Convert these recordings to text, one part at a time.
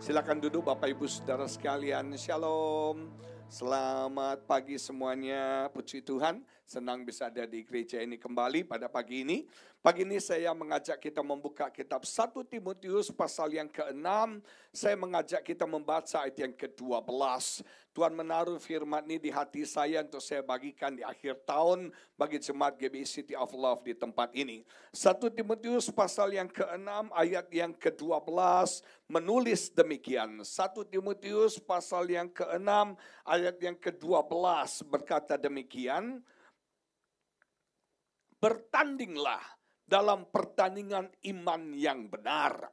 Silakan duduk Bapak Ibu Saudara sekalian. Shalom. Selamat pagi semuanya. Puji Tuhan, senang bisa ada di gereja ini kembali pada pagi ini. Pagi ini saya mengajak kita membuka kitab 1 Timotius pasal yang ke-6. Saya mengajak kita membaca ayat yang ke-12. Tuhan menaruh firman ini di hati saya untuk saya bagikan di akhir tahun bagi jemaat GBI e City of Love di tempat ini. Satu Timotius pasal yang ke-6 ayat yang ke-12 menulis demikian. Satu Timotius pasal yang ke-6 ayat yang ke-12 berkata demikian. Bertandinglah dalam pertandingan iman yang benar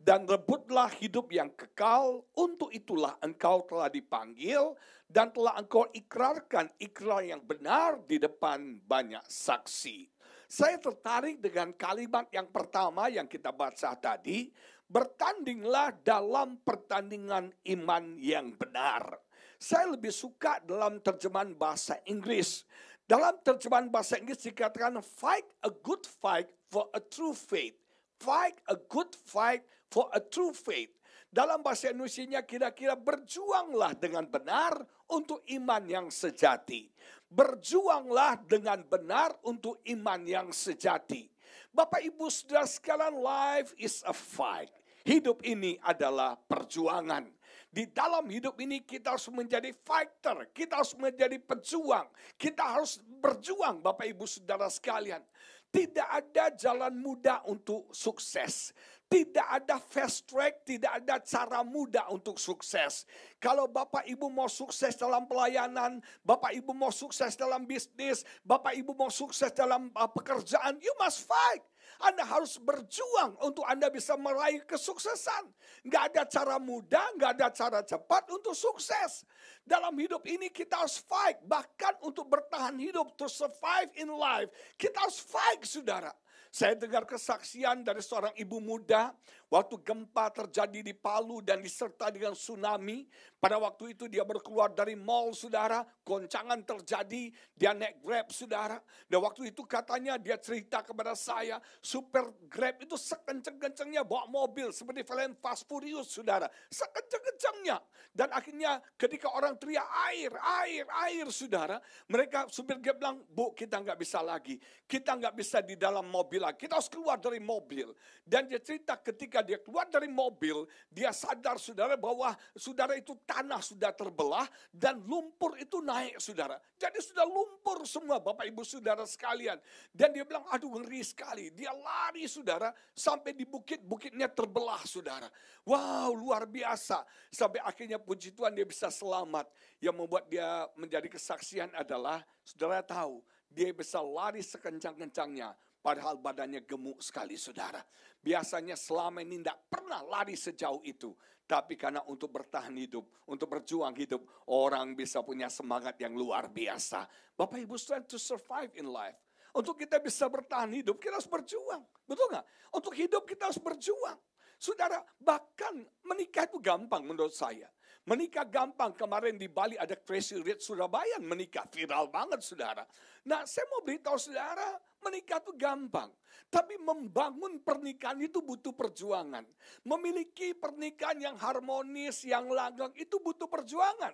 dan rebutlah hidup yang kekal. Untuk itulah engkau telah dipanggil dan telah engkau ikrarkan ikrar yang benar di depan banyak saksi. Saya tertarik dengan kalimat yang pertama yang kita baca tadi, bertandinglah dalam pertandingan iman yang benar. Saya lebih suka dalam terjemahan bahasa Inggris. Dalam terjemahan bahasa Inggris dikatakan fight a good fight for a true faith. Fight a good fight for a true faith. Dalam bahasa Indonesia kira-kira berjuanglah dengan benar untuk iman yang sejati. Berjuanglah dengan benar untuk iman yang sejati. Bapak Ibu Saudara sekalian, life is a fight. Hidup ini adalah perjuangan. Di dalam hidup ini kita harus menjadi fighter, kita harus menjadi pejuang, kita harus berjuang Bapak Ibu Saudara sekalian. Tidak ada jalan mudah untuk sukses. Tidak ada fast track, tidak ada cara mudah untuk sukses. Kalau Bapak Ibu mau sukses dalam pelayanan, Bapak Ibu mau sukses dalam bisnis, Bapak Ibu mau sukses dalam uh, pekerjaan, you must fight. Anda harus berjuang untuk Anda bisa meraih kesuksesan. Gak ada cara mudah, gak ada cara cepat untuk sukses. Dalam hidup ini kita harus fight. Bahkan untuk bertahan hidup, to survive in life. Kita harus fight, saudara. Saya dengar kesaksian dari seorang ibu muda Waktu gempa terjadi di Palu dan disertai dengan tsunami, pada waktu itu dia berkeluar dari mall saudara, goncangan terjadi, dia naik grab saudara. Dan waktu itu katanya dia cerita kepada saya, super grab itu sekenceng-kencengnya bawa mobil seperti film Fast Furious saudara, sekenceng-kencengnya. Dan akhirnya ketika orang teriak air, air, air saudara, mereka supir grab bilang, bu kita nggak bisa lagi, kita nggak bisa di dalam mobil lagi, kita harus keluar dari mobil. Dan dia cerita ketika ketika dia keluar dari mobil, dia sadar saudara bahwa saudara itu tanah sudah terbelah dan lumpur itu naik saudara. Jadi sudah lumpur semua Bapak Ibu saudara sekalian. Dan dia bilang aduh ngeri sekali. Dia lari saudara sampai di bukit-bukitnya terbelah saudara. Wow luar biasa. Sampai akhirnya puji Tuhan dia bisa selamat. Yang membuat dia menjadi kesaksian adalah saudara tahu dia bisa lari sekencang-kencangnya padahal badannya gemuk sekali saudara biasanya selama ini tidak pernah lari sejauh itu. Tapi karena untuk bertahan hidup, untuk berjuang hidup, orang bisa punya semangat yang luar biasa. Bapak Ibu saudara, to survive in life. Untuk kita bisa bertahan hidup, kita harus berjuang. Betul nggak? Untuk hidup kita harus berjuang. Saudara, bahkan menikah itu gampang menurut saya. Menikah gampang, kemarin di Bali ada Crazy Rich Surabaya menikah, viral banget saudara. Nah saya mau beritahu saudara, Menikah itu gampang, tapi membangun pernikahan itu butuh perjuangan. Memiliki pernikahan yang harmonis, yang langgeng itu butuh perjuangan.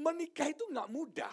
Menikah itu nggak mudah.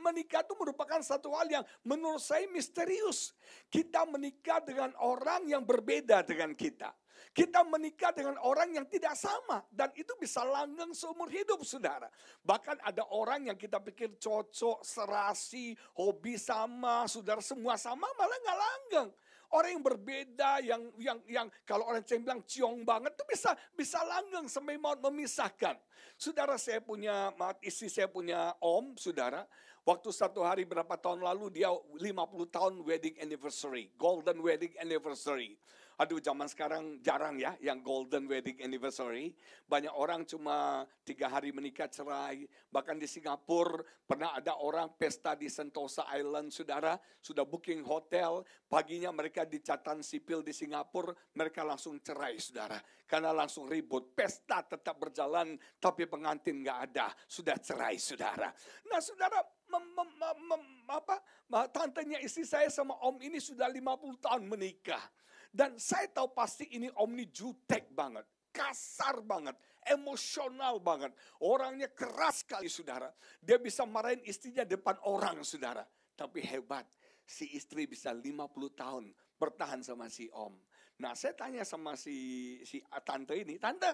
Menikah itu merupakan satu hal yang menurut saya misterius. Kita menikah dengan orang yang berbeda dengan kita. Kita menikah dengan orang yang tidak sama. Dan itu bisa langgeng seumur hidup saudara. Bahkan ada orang yang kita pikir cocok, serasi, hobi sama, saudara semua sama malah nggak langgeng. Orang yang berbeda, yang yang yang kalau orang yang bilang ciong banget itu bisa bisa langgeng sampai mau memisahkan. Saudara saya punya istri saya punya om, saudara. Waktu satu hari berapa tahun lalu dia 50 tahun wedding anniversary, golden wedding anniversary. Aduh zaman sekarang jarang ya yang golden wedding anniversary. Banyak orang cuma tiga hari menikah cerai. Bahkan di Singapura pernah ada orang pesta di Sentosa Island saudara. Sudah booking hotel. Paginya mereka di catatan sipil di Singapura. Mereka langsung cerai saudara. Karena langsung ribut. Pesta tetap berjalan tapi pengantin nggak ada. Sudah cerai saudara. Nah saudara mem, mem, mem, apa, tantenya istri saya sama om ini sudah 50 tahun menikah. Dan saya tahu pasti ini Omni jutek banget kasar banget, emosional banget. Orangnya keras sekali saudara. Dia bisa marahin istrinya depan orang saudara. Tapi hebat, si istri bisa 50 tahun bertahan sama si om. Nah saya tanya sama si, si ah, tante ini, tante,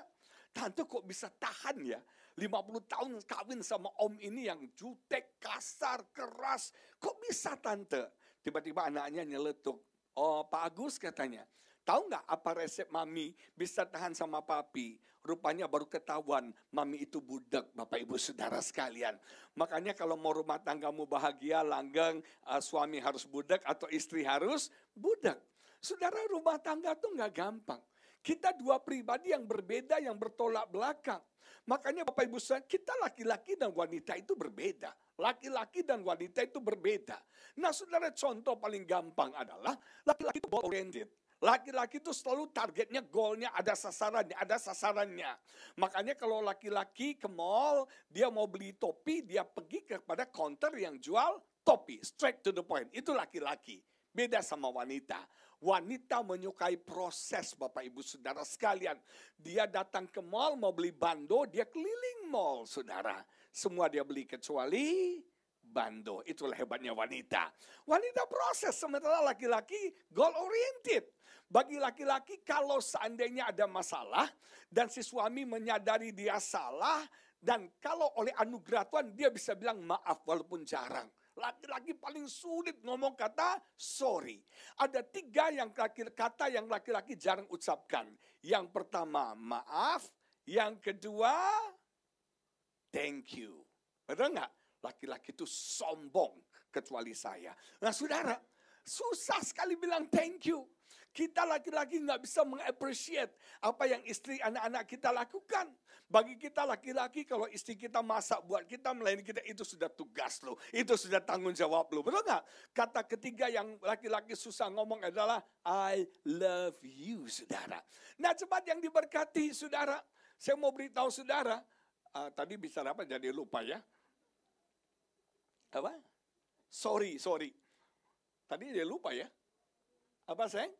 tante kok bisa tahan ya? 50 tahun kawin sama om ini yang jutek, kasar, keras. Kok bisa tante? Tiba-tiba anaknya nyeletuk. Oh, Pak Agus katanya. Tahu nggak apa resep mami bisa tahan sama papi? Rupanya baru ketahuan mami itu budak, Bapak Ibu Saudara sekalian. Makanya kalau mau rumah tanggamu bahagia, langgeng, uh, suami harus budak atau istri harus budak. Saudara rumah tangga tuh nggak gampang. Kita dua pribadi yang berbeda, yang bertolak belakang. Makanya Bapak Ibu saya, kita laki-laki dan wanita itu berbeda. Laki-laki dan wanita itu berbeda. Nah saudara contoh paling gampang adalah laki-laki itu oriented. Laki-laki itu selalu targetnya, goalnya, ada sasarannya, ada sasarannya. Makanya kalau laki-laki ke mall, dia mau beli topi, dia pergi kepada counter yang jual topi. Straight to the point, itu laki-laki. Beda sama wanita. Wanita menyukai proses Bapak Ibu Saudara sekalian. Dia datang ke mall mau beli bando, dia keliling mall Saudara. Semua dia beli kecuali bando. Itulah hebatnya wanita. Wanita proses sementara laki-laki goal oriented. Bagi laki-laki kalau seandainya ada masalah dan si suami menyadari dia salah dan kalau oleh anugerah Tuhan dia bisa bilang maaf walaupun jarang laki-laki paling sulit ngomong kata sorry. Ada tiga yang laki kata yang laki-laki jarang ucapkan. Yang pertama maaf, yang kedua thank you. Betul nggak? Laki-laki itu sombong kecuali saya. Nah saudara, susah sekali bilang thank you. Kita laki-laki nggak bisa mengapresiat apa yang istri anak-anak kita lakukan. Bagi kita laki-laki kalau istri kita masak buat kita melayani kita itu sudah tugas loh itu sudah tanggung jawab loh betul nggak? Kata ketiga yang laki-laki susah ngomong adalah I love you, saudara. Nah cepat yang diberkati, saudara. Saya mau beritahu saudara, uh, tadi bicara apa jadi lupa ya. Apa? Sorry, sorry. Tadi dia lupa ya. Apa sayang?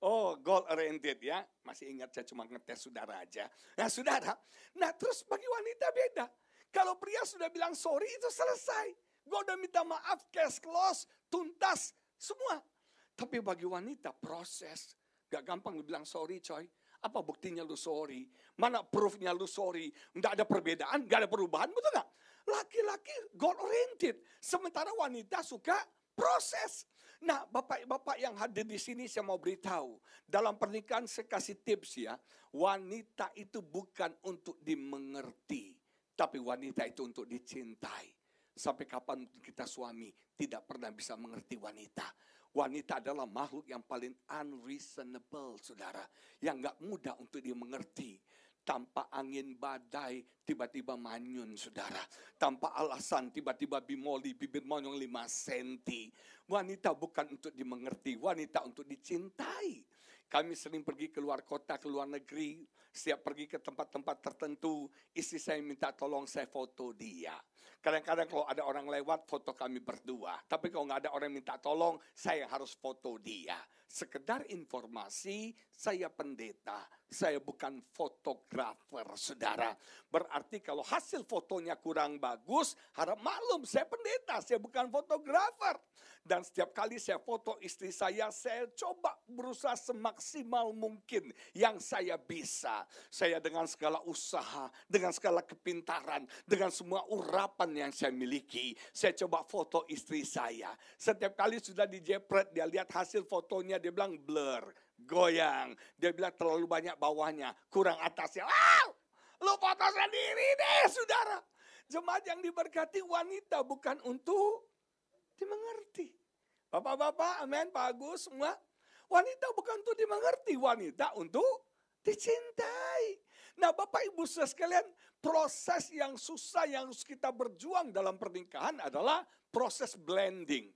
Oh, goal oriented ya. Masih ingat saya cuma ngetes saudara aja. Nah, saudara. Nah, terus bagi wanita beda. Kalau pria sudah bilang sorry itu selesai. Gue udah minta maaf, cash close, tuntas, semua. Tapi bagi wanita proses. Gak gampang lu bilang sorry coy. Apa buktinya lu sorry? Mana proofnya lu sorry? Enggak ada perbedaan, enggak ada perubahan, betul nggak? Laki-laki goal oriented. Sementara wanita suka proses. Nah, bapak-bapak yang hadir di sini saya mau beritahu, dalam pernikahan saya kasih tips ya, wanita itu bukan untuk dimengerti, tapi wanita itu untuk dicintai. Sampai kapan kita suami tidak pernah bisa mengerti wanita. Wanita adalah makhluk yang paling unreasonable, saudara. Yang gak mudah untuk dimengerti tanpa angin badai tiba-tiba manyun saudara. Tanpa alasan tiba-tiba bimoli bibir monyong lima senti. Wanita bukan untuk dimengerti, wanita untuk dicintai. Kami sering pergi ke luar kota, ke luar negeri. Setiap pergi ke tempat-tempat tertentu, istri saya minta tolong saya foto dia. Kadang-kadang kalau ada orang lewat, foto kami berdua. Tapi kalau nggak ada orang minta tolong, saya harus foto dia sekedar informasi, saya pendeta, saya bukan fotografer, saudara. Berarti kalau hasil fotonya kurang bagus, harap maklum, saya pendeta, saya bukan fotografer. Dan setiap kali saya foto istri saya, saya coba berusaha semaksimal mungkin yang saya bisa. Saya dengan segala usaha, dengan segala kepintaran, dengan semua urapan yang saya miliki, saya coba foto istri saya. Setiap kali sudah dijepret, dia lihat hasil fotonya, dia bilang blur, goyang. Dia bilang terlalu banyak bawahnya, kurang atasnya. Wow, lu foto sendiri deh saudara. Jemaat yang diberkati wanita bukan untuk dimengerti. Bapak-bapak, amin, Pak Agus, semua. Wanita bukan untuk dimengerti, wanita untuk dicintai. Nah Bapak Ibu sekalian, proses yang susah yang harus kita berjuang dalam pernikahan adalah proses blending.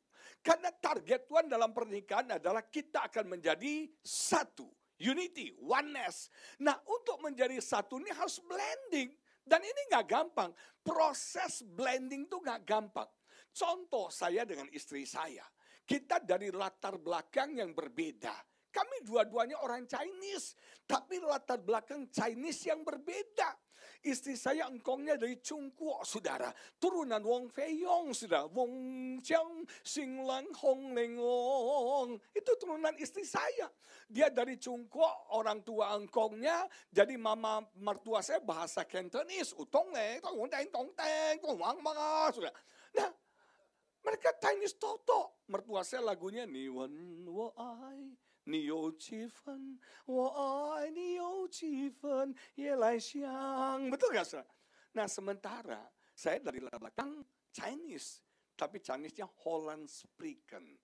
Karena target Tuhan dalam pernikahan adalah kita akan menjadi satu. Unity, oneness. Nah untuk menjadi satu ini harus blending. Dan ini gak gampang. Proses blending tuh gak gampang. Contoh saya dengan istri saya. Kita dari latar belakang yang berbeda. Kami dua-duanya orang Chinese, tapi latar belakang Chinese yang berbeda. Istri saya engkongnya dari Cungkuo, saudara. Turunan Wong Feiyong saudara. Wong Sing Lang Hong Lengong. Itu turunan istri saya. Dia dari Cungkuo, orang tua engkongnya. Jadi mama mertua saya bahasa Cantonese. Utong leh, tong teng, tong teng, tong wang manga, saudara. Nah, mereka Chinese Toto. Mertua saya lagunya Niwan Wo Ai. 你有几分，我爱你有几分，夜来香. Betul gak saudara? Nah sementara saya dari belakang Chinese, tapi Chinese-nya Holland speaking.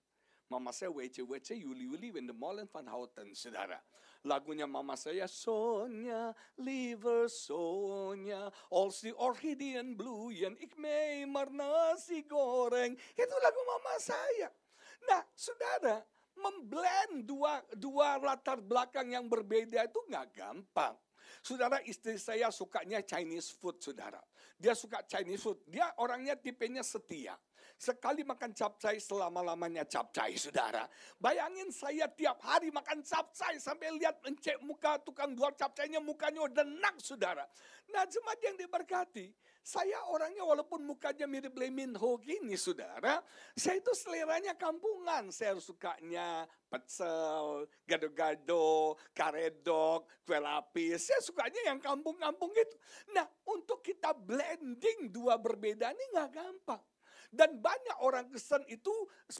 Mama saya WC-WC yuli yuli when the molen van houten saudara. Lagunya mama saya Sonya, liver Sonya, all the orchidean Blue ik ikmei marnasi goreng. Itu lagu mama saya. Nah, saudara, memblend dua, dua latar belakang yang berbeda itu nggak gampang. Saudara istri saya sukanya Chinese food, saudara. Dia suka Chinese food. Dia orangnya tipenya setia. Sekali makan capcay selama-lamanya capcay, saudara. Bayangin saya tiap hari makan capcay sampai lihat mencek muka tukang jual capcaynya mukanya udah enak, saudara. Nah jemaat yang diberkati, saya orangnya walaupun mukanya mirip Lee Min Ho gini saudara, saya itu seleranya kampungan. Saya sukanya pecel, gado-gado, karedok, kue lapis. Saya sukanya yang kampung-kampung gitu. Nah untuk kita blending dua berbeda ini nggak gampang. Dan banyak orang Kristen itu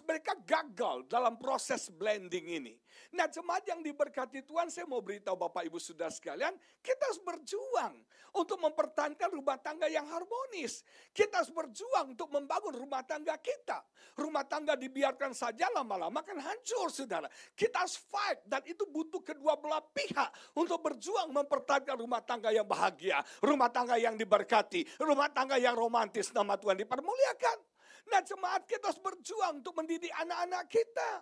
mereka gagal dalam proses blending ini. Nah jemaat yang diberkati Tuhan, saya mau beritahu Bapak Ibu Saudara sekalian, kita harus berjuang untuk mempertahankan rumah tangga yang harmonis. Kita harus berjuang untuk membangun rumah tangga kita. Rumah tangga dibiarkan saja lama-lama kan hancur saudara. Kita harus fight dan itu butuh kedua belah pihak untuk berjuang mempertahankan rumah tangga yang bahagia. Rumah tangga yang diberkati, rumah tangga yang romantis nama Tuhan dipermuliakan. Nah jemaat kita harus berjuang untuk mendidik anak-anak kita.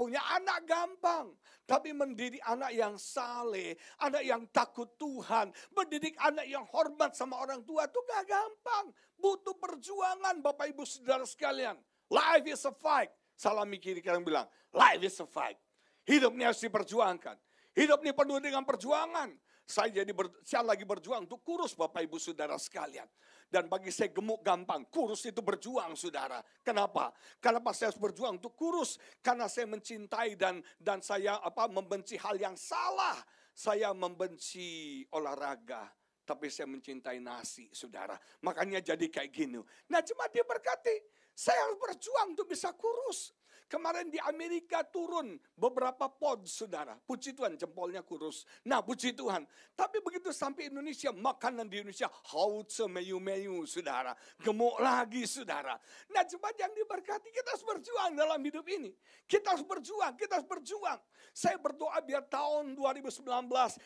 Punya anak gampang, tapi mendidik anak yang saleh, anak yang takut Tuhan, mendidik anak yang hormat sama orang tua itu gak gampang. Butuh perjuangan Bapak Ibu Saudara sekalian. Life is a fight. Salah mikir yang bilang, life is a fight. Hidup ini harus diperjuangkan. Hidup ini penuh dengan perjuangan. Saya jadi ber, saya lagi berjuang untuk kurus Bapak Ibu Saudara sekalian. Dan bagi saya gemuk gampang, kurus itu berjuang Saudara. Kenapa? Kenapa saya harus berjuang untuk kurus? Karena saya mencintai dan dan saya apa membenci hal yang salah. Saya membenci olahraga, tapi saya mencintai nasi, saudara. Makanya jadi kayak gini. Nah, cuma dia berkati, saya harus berjuang untuk bisa kurus. Kemarin di Amerika turun beberapa pod, saudara. Puji Tuhan, jempolnya kurus. Nah, puji Tuhan. Tapi begitu sampai Indonesia, makanan di Indonesia haus semeyu meyu saudara. Gemuk lagi, saudara. Nah, cepat yang diberkati, kita harus berjuang dalam hidup ini. Kita harus berjuang, kita harus berjuang. Saya berdoa biar tahun 2019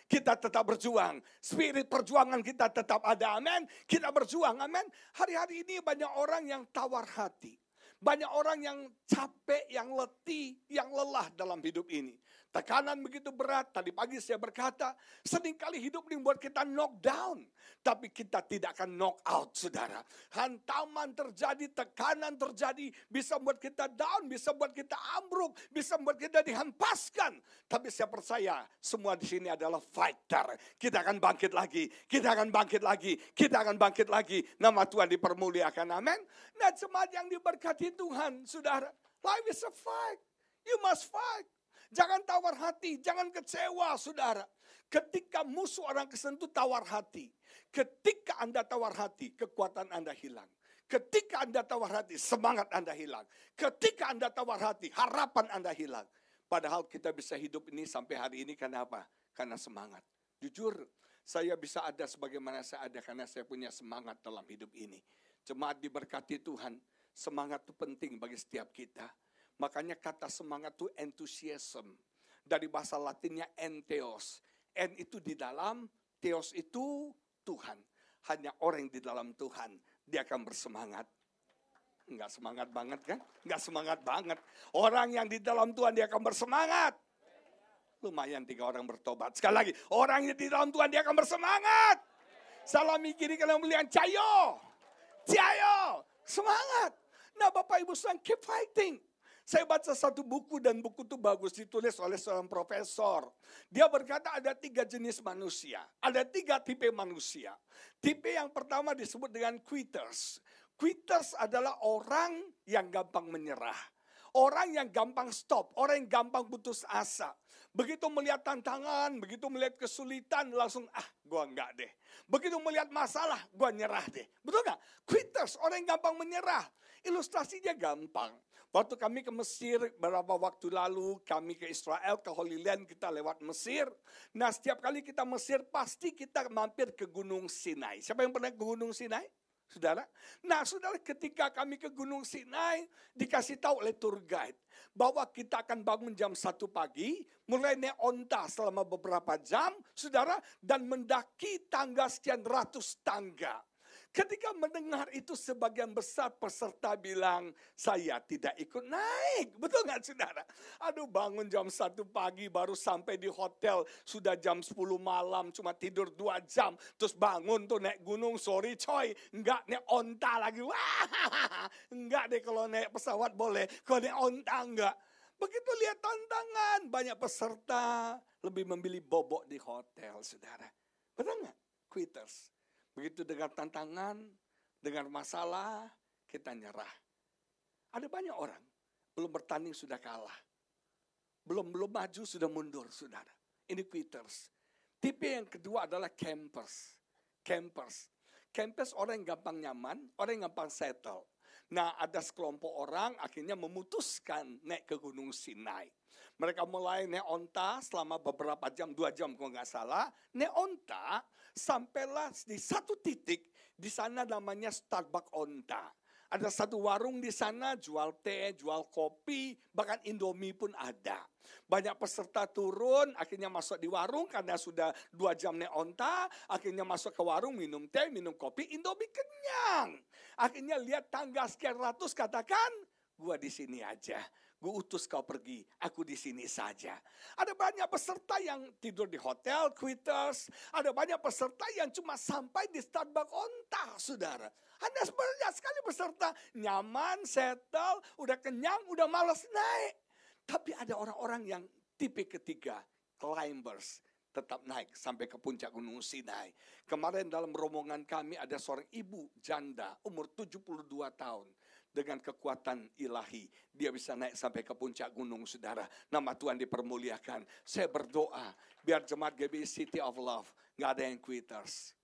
kita tetap berjuang. Spirit perjuangan kita tetap ada, amin. Kita berjuang, amin. Hari-hari ini banyak orang yang tawar hati. Banyak orang yang capek, yang letih, yang lelah dalam hidup ini. Tekanan begitu berat. Tadi pagi saya berkata, seringkali hidup ini membuat kita knock down Tapi kita tidak akan knock out, saudara. Hantaman terjadi, tekanan terjadi, bisa membuat kita down, bisa membuat kita ambruk, bisa membuat kita dihempaskan. Tapi saya percaya, semua di sini adalah fighter. Kita akan bangkit lagi, kita akan bangkit lagi, kita akan bangkit lagi. Nama Tuhan dipermuliakan, amin. Nah jemaat yang diberkati Tuhan, saudara, life is a fight. You must fight. Jangan tawar hati, jangan kecewa saudara. Ketika musuh orang Kristen itu tawar hati. Ketika Anda tawar hati, kekuatan Anda hilang. Ketika Anda tawar hati, semangat Anda hilang. Ketika Anda tawar hati, harapan Anda hilang. Padahal kita bisa hidup ini sampai hari ini karena apa? Karena semangat. Jujur, saya bisa ada sebagaimana saya ada karena saya punya semangat dalam hidup ini. Jemaat diberkati Tuhan, semangat itu penting bagi setiap kita. Makanya kata semangat itu enthusiasm. Dari bahasa latinnya enteos En itu di dalam, teos itu Tuhan. Hanya orang yang di dalam Tuhan, dia akan bersemangat. Enggak semangat banget kan? Enggak semangat banget. Orang yang di dalam Tuhan dia akan bersemangat. Lumayan tiga orang bertobat. Sekali lagi, orang yang di dalam Tuhan dia akan bersemangat. salam kiri kalian melihat cayo. Cayo. Semangat. Nah Bapak Ibu Tuhan keep fighting. Saya baca satu buku dan buku itu bagus ditulis oleh seorang profesor. Dia berkata ada tiga jenis manusia. Ada tiga tipe manusia. Tipe yang pertama disebut dengan quitters. Quitters adalah orang yang gampang menyerah. Orang yang gampang stop, orang yang gampang putus asa. Begitu melihat tantangan, begitu melihat kesulitan, langsung ah gua enggak deh. Begitu melihat masalah, gua nyerah deh. Betul nggak? Quitters, orang yang gampang menyerah. Ilustrasinya gampang. Waktu kami ke Mesir, beberapa waktu lalu kami ke Israel, ke Holy Land, kita lewat Mesir. Nah setiap kali kita Mesir, pasti kita mampir ke Gunung Sinai. Siapa yang pernah ke Gunung Sinai? Saudara, nah saudara ketika kami ke Gunung Sinai dikasih tahu oleh tour guide bahwa kita akan bangun jam satu pagi, mulai naik onta selama beberapa jam, saudara, dan mendaki tangga sekian ratus tangga. Ketika mendengar itu sebagian besar peserta bilang, saya tidak ikut naik. Betul nggak saudara? Aduh bangun jam satu pagi baru sampai di hotel, sudah jam 10 malam, cuma tidur dua jam. Terus bangun tuh naik gunung, sorry coy, nggak naik onta lagi. Wah, nggak deh kalau naik pesawat boleh, kalau naik onta nggak. Begitu lihat tantangan, banyak peserta lebih memilih bobok di hotel, saudara. Benar nggak? Quitters. Begitu dengan tantangan, dengan masalah, kita nyerah. Ada banyak orang belum bertanding sudah kalah. Belum belum maju sudah mundur, Saudara. Ini quitters. Tipe yang kedua adalah campers. Campers. Campers orang yang gampang nyaman, orang yang gampang settle. Nah, ada sekelompok orang akhirnya memutuskan naik ke Gunung Sinai mereka mulai neonta selama beberapa jam, dua jam kalau nggak salah. neonta sampailah di satu titik, di sana namanya Starbucks onta. Ada satu warung di sana jual teh, jual kopi, bahkan Indomie pun ada. Banyak peserta turun, akhirnya masuk di warung karena sudah dua jam neonta akhirnya masuk ke warung minum teh, minum kopi, Indomie kenyang. Akhirnya lihat tangga sekian ratus katakan, gua di sini aja. Gue utus kau pergi, aku di sini saja. Ada banyak peserta yang tidur di hotel, quitters. Ada banyak peserta yang cuma sampai di Starbucks onta, saudara. Anda sebenarnya sekali peserta, nyaman, settle, udah kenyang, udah males naik. Tapi ada orang-orang yang tipe ketiga, climbers, tetap naik sampai ke puncak Gunung Sinai. Kemarin dalam rombongan kami ada seorang ibu janda umur 72 tahun dengan kekuatan ilahi. Dia bisa naik sampai ke puncak gunung, saudara. Nama Tuhan dipermuliakan. Saya berdoa, biar jemaat GB City of Love, nggak ada yang quitters,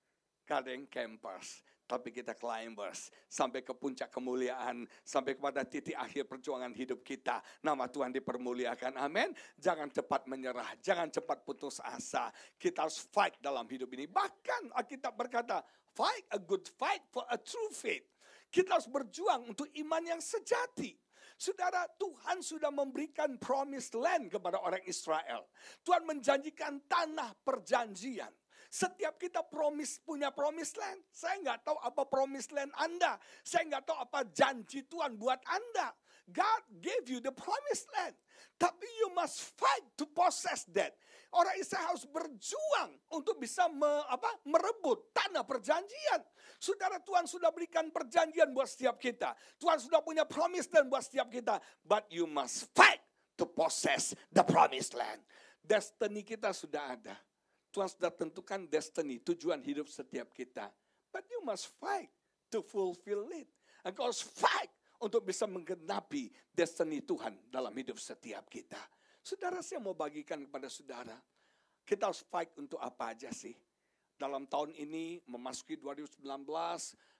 nggak ada yang campers, tapi kita climbers sampai ke puncak kemuliaan, sampai kepada titik akhir perjuangan hidup kita. Nama Tuhan dipermuliakan. Amin. Jangan cepat menyerah, jangan cepat putus asa. Kita harus fight dalam hidup ini. Bahkan Alkitab berkata, fight a good fight for a true faith. Kita harus berjuang untuk iman yang sejati. Saudara, Tuhan sudah memberikan promised land kepada orang Israel. Tuhan menjanjikan tanah perjanjian. Setiap kita promise punya promised land. Saya nggak tahu apa promised land Anda. Saya nggak tahu apa janji Tuhan buat Anda. God gave you the promised land. Tapi you must fight to possess that. Orang Israel harus berjuang untuk bisa me, apa, merebut tanah perjanjian. Saudara Tuhan sudah berikan perjanjian buat setiap kita. Tuhan sudah punya promised land buat setiap kita. But you must fight to possess the promised land. Destiny kita sudah ada. Tuhan sudah tentukan destiny, tujuan hidup setiap kita. But you must fight to fulfill it. Engkau harus fight untuk bisa menggenapi destiny Tuhan dalam hidup setiap kita. Saudara saya mau bagikan kepada saudara, kita harus fight untuk apa aja sih? Dalam tahun ini memasuki 2019,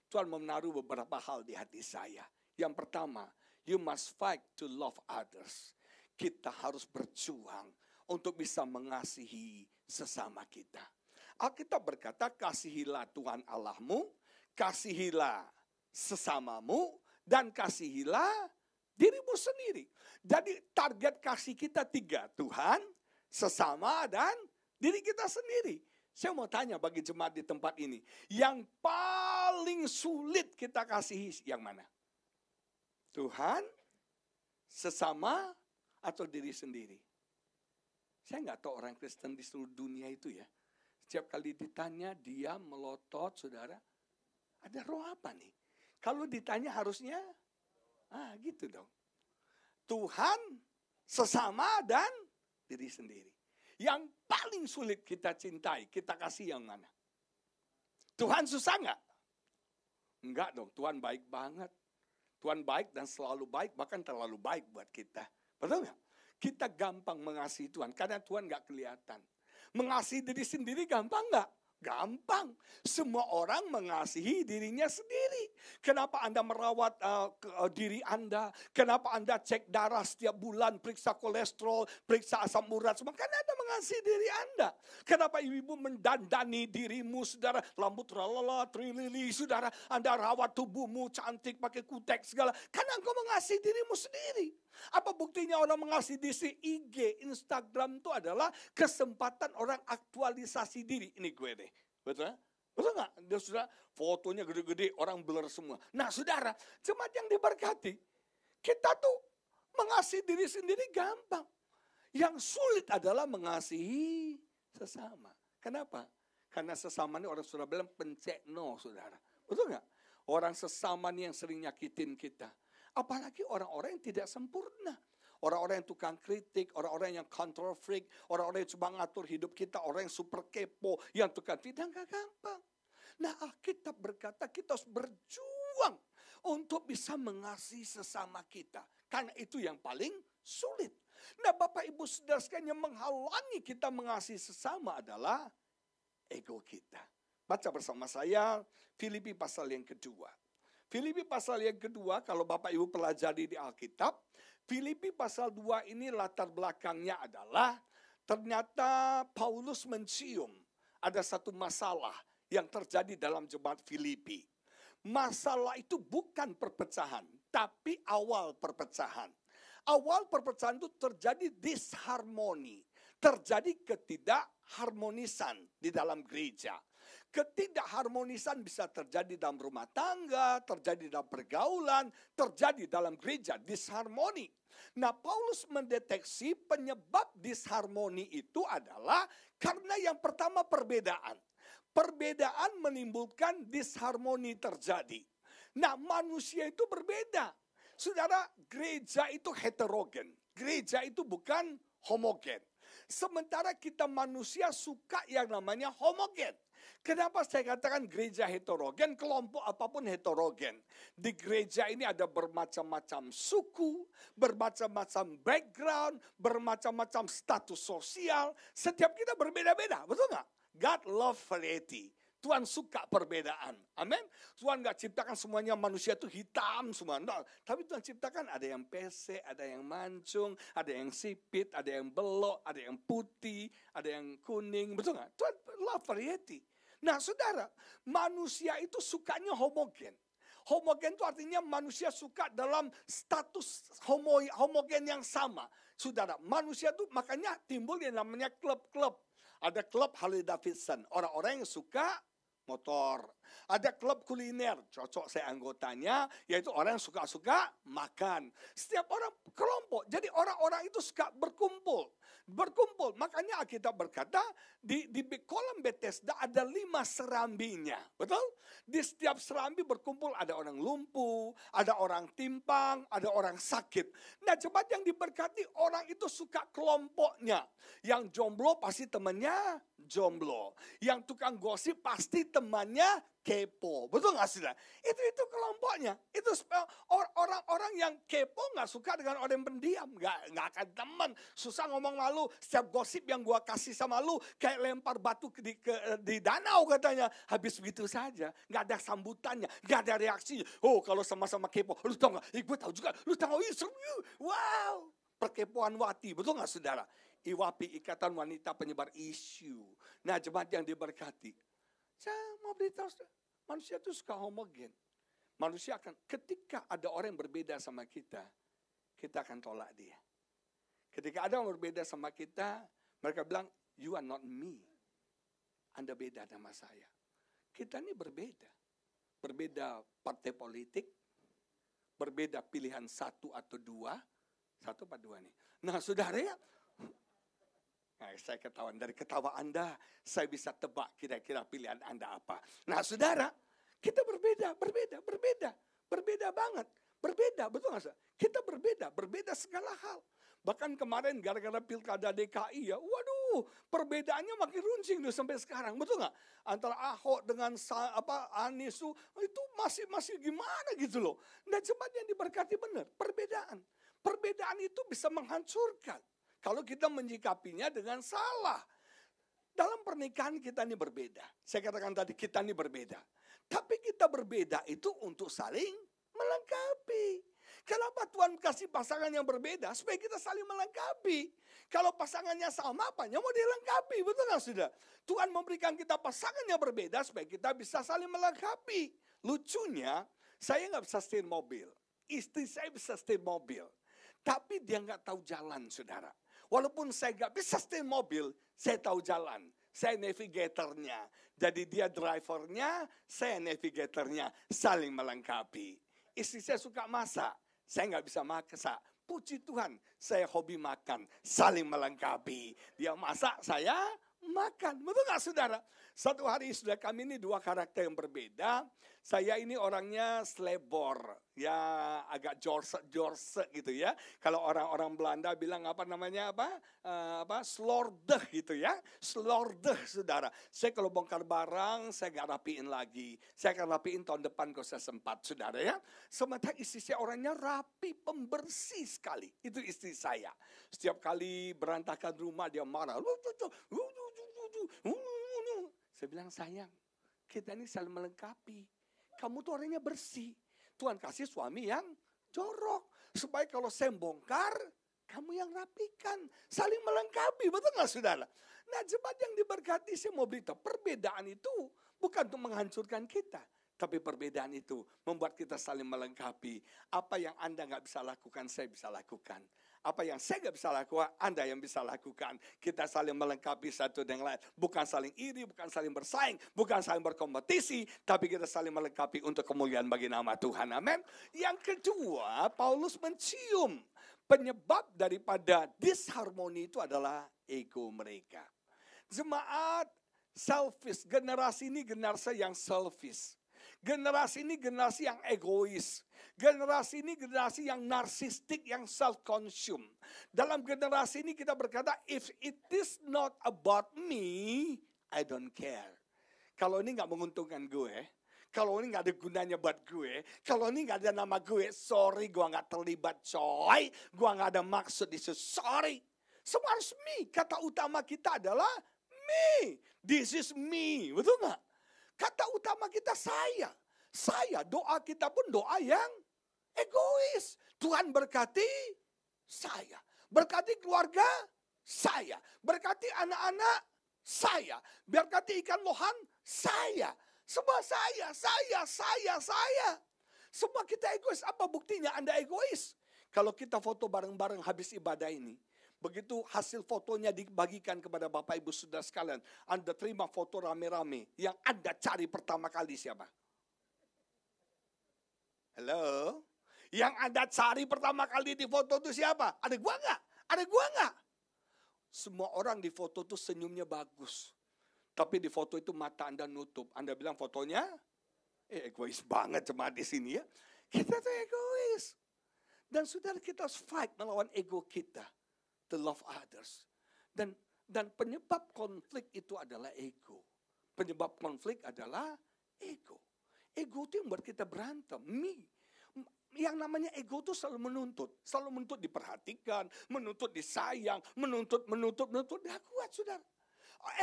Tuhan menaruh beberapa hal di hati saya. Yang pertama, you must fight to love others. Kita harus berjuang untuk bisa mengasihi sesama kita. Alkitab berkata, kasihilah Tuhan Allahmu, kasihilah sesamamu, dan kasihilah dirimu sendiri. Jadi target kasih kita tiga, Tuhan, sesama dan diri kita sendiri. Saya mau tanya bagi jemaat di tempat ini, yang paling sulit kita kasihi yang mana? Tuhan, sesama, atau diri sendiri? Saya nggak tahu orang Kristen di seluruh dunia itu ya. Setiap kali ditanya, dia melotot, saudara. Ada roh apa nih? Kalau ditanya harusnya, ah gitu dong. Tuhan, sesama dan diri sendiri. Yang paling sulit kita cintai, kita kasih yang mana? Tuhan susah nggak? Enggak dong, Tuhan baik banget. Tuhan baik dan selalu baik, bahkan terlalu baik buat kita. Betul nggak? Kita gampang mengasihi Tuhan, karena Tuhan nggak kelihatan. Mengasihi diri sendiri gampang nggak? Gampang. Semua orang mengasihi dirinya sendiri. Kenapa Anda merawat uh, ke, uh, diri Anda? Kenapa Anda cek darah setiap bulan, periksa kolesterol, periksa asam urat? Semua karena Anda mengasihi diri Anda. Kenapa ibu ibu mendandani dirimu, saudara? Rambut ralala, trilili, saudara. Anda rawat tubuhmu cantik pakai kutek segala. Karena engkau mengasihi dirimu sendiri. Apa buktinya orang mengasihi si IG, Instagram itu adalah kesempatan orang aktualisasi diri. Ini gue deh. Betul? Betul gak? Dia sudah fotonya gede-gede, orang blur semua. Nah saudara, jemaat yang diberkati, kita tuh mengasihi diri sendiri gampang. Yang sulit adalah mengasihi sesama. Kenapa? Karena sesama ini orang sudah bilang pencekno saudara. Betul gak? Orang sesama ini yang sering nyakitin kita Apalagi orang-orang yang tidak sempurna. Orang-orang yang tukang kritik, orang-orang yang control freak, orang-orang yang cuma ngatur hidup kita, orang yang super kepo, yang tukang tidak gak gampang. Nah Alkitab ah, berkata kita harus berjuang untuk bisa mengasihi sesama kita. Karena itu yang paling sulit. Nah Bapak Ibu Saudara sekalian yang menghalangi kita mengasihi sesama adalah ego kita. Baca bersama saya Filipi pasal yang kedua. Filipi pasal yang kedua, kalau Bapak Ibu pelajari di Alkitab, Filipi pasal dua ini latar belakangnya adalah ternyata Paulus mencium ada satu masalah yang terjadi dalam jemaat Filipi. Masalah itu bukan perpecahan, tapi awal perpecahan. Awal perpecahan itu terjadi disharmoni, terjadi ketidakharmonisan di dalam gereja. Ketidakharmonisan bisa terjadi dalam rumah tangga, terjadi dalam pergaulan, terjadi dalam gereja, disharmoni. Nah, Paulus mendeteksi penyebab disharmoni itu adalah karena yang pertama perbedaan. Perbedaan menimbulkan disharmoni terjadi. Nah, manusia itu berbeda. Saudara, gereja itu heterogen. Gereja itu bukan homogen. Sementara kita manusia suka yang namanya homogen. Kenapa saya katakan gereja heterogen, kelompok apapun heterogen. Di gereja ini ada bermacam-macam suku, bermacam-macam background, bermacam-macam status sosial. Setiap kita berbeda-beda, betul nggak? God love variety. Tuhan suka perbedaan. Amin. Tuhan gak ciptakan semuanya manusia itu hitam semua. No. Tapi Tuhan ciptakan ada yang pesek, ada yang mancung, ada yang sipit, ada yang belok, ada yang putih, ada yang kuning. Betul gak? Tuhan love variety. Nah saudara, manusia itu sukanya homogen. Homogen itu artinya manusia suka dalam status homo, homogen yang sama. Saudara, manusia itu makanya timbul yang namanya klub-klub. Ada klub Harley Davidson. Orang-orang yang suka motor, ada klub kuliner, cocok saya anggotanya, yaitu orang yang suka-suka makan. Setiap orang kelompok, jadi orang-orang itu suka berkumpul. Berkumpul, makanya kita berkata, di, di kolam Bethesda ada lima serambinya, betul? Di setiap serambi berkumpul ada orang lumpuh, ada orang timpang, ada orang sakit. Nah cepat yang diberkati, orang itu suka kelompoknya. Yang jomblo pasti temannya jomblo. Yang tukang gosip pasti temannya kepo. Betul gak sih? Itu itu kelompoknya. Itu orang-orang yang kepo gak suka dengan orang yang pendiam. Gak, gak akan teman. Susah ngomong malu. Setiap gosip yang gua kasih sama lu kayak lempar batu di, ke, di danau katanya. Habis begitu saja. Gak ada sambutannya. Gak ada reaksinya. Oh kalau sama-sama kepo. Lu tau gak? Eh, gue tau juga. Lu tau. Ih, seru. Wow. Perkepoan wati. Betul nggak saudara? Iwapi Ikatan Wanita Penyebar Isu. Nah jemaat yang diberkati saya mau beritahu manusia itu suka homogen. Manusia akan, ketika ada orang yang berbeda sama kita, kita akan tolak dia. Ketika ada orang berbeda sama kita, mereka bilang, you are not me. Anda beda sama saya. Kita ini berbeda. Berbeda partai politik, berbeda pilihan satu atau dua, satu atau dua nih. Nah saudara ya, Nah, saya ketahuan dari ketawa Anda, saya bisa tebak kira-kira pilihan Anda apa. Nah, saudara, kita berbeda, berbeda, berbeda, berbeda banget, berbeda, betul nggak? Kita berbeda, berbeda segala hal. Bahkan kemarin gara-gara pilkada DKI ya, waduh, perbedaannya makin runcing tuh sampai sekarang, betul nggak? Antara Ahok dengan Sa, apa Anies itu masih masih gimana gitu loh. Nah, cuman yang diberkati benar, perbedaan. Perbedaan itu bisa menghancurkan kalau kita menyikapinya dengan salah. Dalam pernikahan kita ini berbeda. Saya katakan tadi kita ini berbeda. Tapi kita berbeda itu untuk saling melengkapi. Kenapa Tuhan kasih pasangan yang berbeda? Supaya kita saling melengkapi. Kalau pasangannya sama, apa Yang mau dilengkapi? Betul nggak sudah? Tuhan memberikan kita pasangan yang berbeda supaya kita bisa saling melengkapi. Lucunya, saya nggak bisa setir mobil. Istri saya bisa setir mobil. Tapi dia nggak tahu jalan, saudara. Walaupun saya gak bisa setir mobil, saya tahu jalan. Saya navigatornya. Jadi dia drivernya, saya navigatornya. Saling melengkapi. Istri saya suka masak. Saya nggak bisa masak. Puji Tuhan, saya hobi makan. Saling melengkapi. Dia masak, saya makan. Betul gak saudara? Satu hari sudah kami ini dua karakter yang berbeda. Saya ini orangnya selebor, ya agak jorse jorse gitu ya. Kalau orang-orang Belanda bilang apa namanya apa uh, apa slordeh gitu ya, slordeh saudara. Saya kalau bongkar barang saya gak rapiin lagi. Saya akan rapiin tahun depan kalau saya sempat saudara ya. Sementara istri saya orangnya rapi pembersih sekali. Itu istri saya. Setiap kali berantakan rumah dia marah. Lu, lu, lu, lu, lu, lu, lu, lu. Saya bilang, sayang, kita ini saling melengkapi. Kamu tuh orangnya bersih. Tuhan kasih suami yang jorok. Supaya kalau saya bongkar, kamu yang rapikan. Saling melengkapi, betul gak saudara? Nah jemaat yang diberkati, saya mau beritahu, perbedaan itu bukan untuk menghancurkan kita. Tapi perbedaan itu membuat kita saling melengkapi. Apa yang Anda nggak bisa lakukan, saya bisa lakukan. Apa yang saya gak bisa lakukan, Anda yang bisa lakukan. Kita saling melengkapi satu dengan lain. Bukan saling iri, bukan saling bersaing, bukan saling berkompetisi, tapi kita saling melengkapi untuk kemuliaan bagi nama Tuhan. Amin. Yang kedua, Paulus mencium penyebab daripada disharmoni itu adalah ego mereka. Jemaat selfish, generasi ini generasi yang selfish. Generasi ini generasi yang egois. Generasi ini generasi yang narsistik, yang self consume Dalam generasi ini kita berkata, if it is not about me, I don't care. Kalau ini nggak menguntungkan gue, kalau ini nggak ada gunanya buat gue, kalau ini nggak ada nama gue, sorry gue nggak terlibat coy, gue nggak ada maksud di situ, sorry. Semua harus me, kata utama kita adalah me. This is me, betul nggak? Kata utama kita saya. Saya doa kita pun doa yang egois. Tuhan berkati saya. Berkati keluarga saya. Berkati anak-anak saya. Berkati ikan lohan saya. Semua saya, saya, saya, saya. Semua kita egois. Apa buktinya Anda egois? Kalau kita foto bareng-bareng habis ibadah ini, Begitu hasil fotonya dibagikan kepada Bapak Ibu sudah sekalian, Anda terima foto rame-rame. Yang Anda cari pertama kali siapa? Halo? Yang Anda cari pertama kali di foto itu siapa? Ada gua nggak? Ada gua nggak? Semua orang di foto itu senyumnya bagus. Tapi di foto itu mata Anda nutup. Anda bilang fotonya, eh, egois banget cuma di sini ya. Kita tuh egois. Dan sudah kita harus fight melawan ego kita to love others. Dan dan penyebab konflik itu adalah ego. Penyebab konflik adalah ego. Ego itu yang buat kita berantem. Me. Yang namanya ego itu selalu menuntut. Selalu menuntut diperhatikan, menuntut disayang, menuntut, menuntut, menuntut. dah kuat, saudara.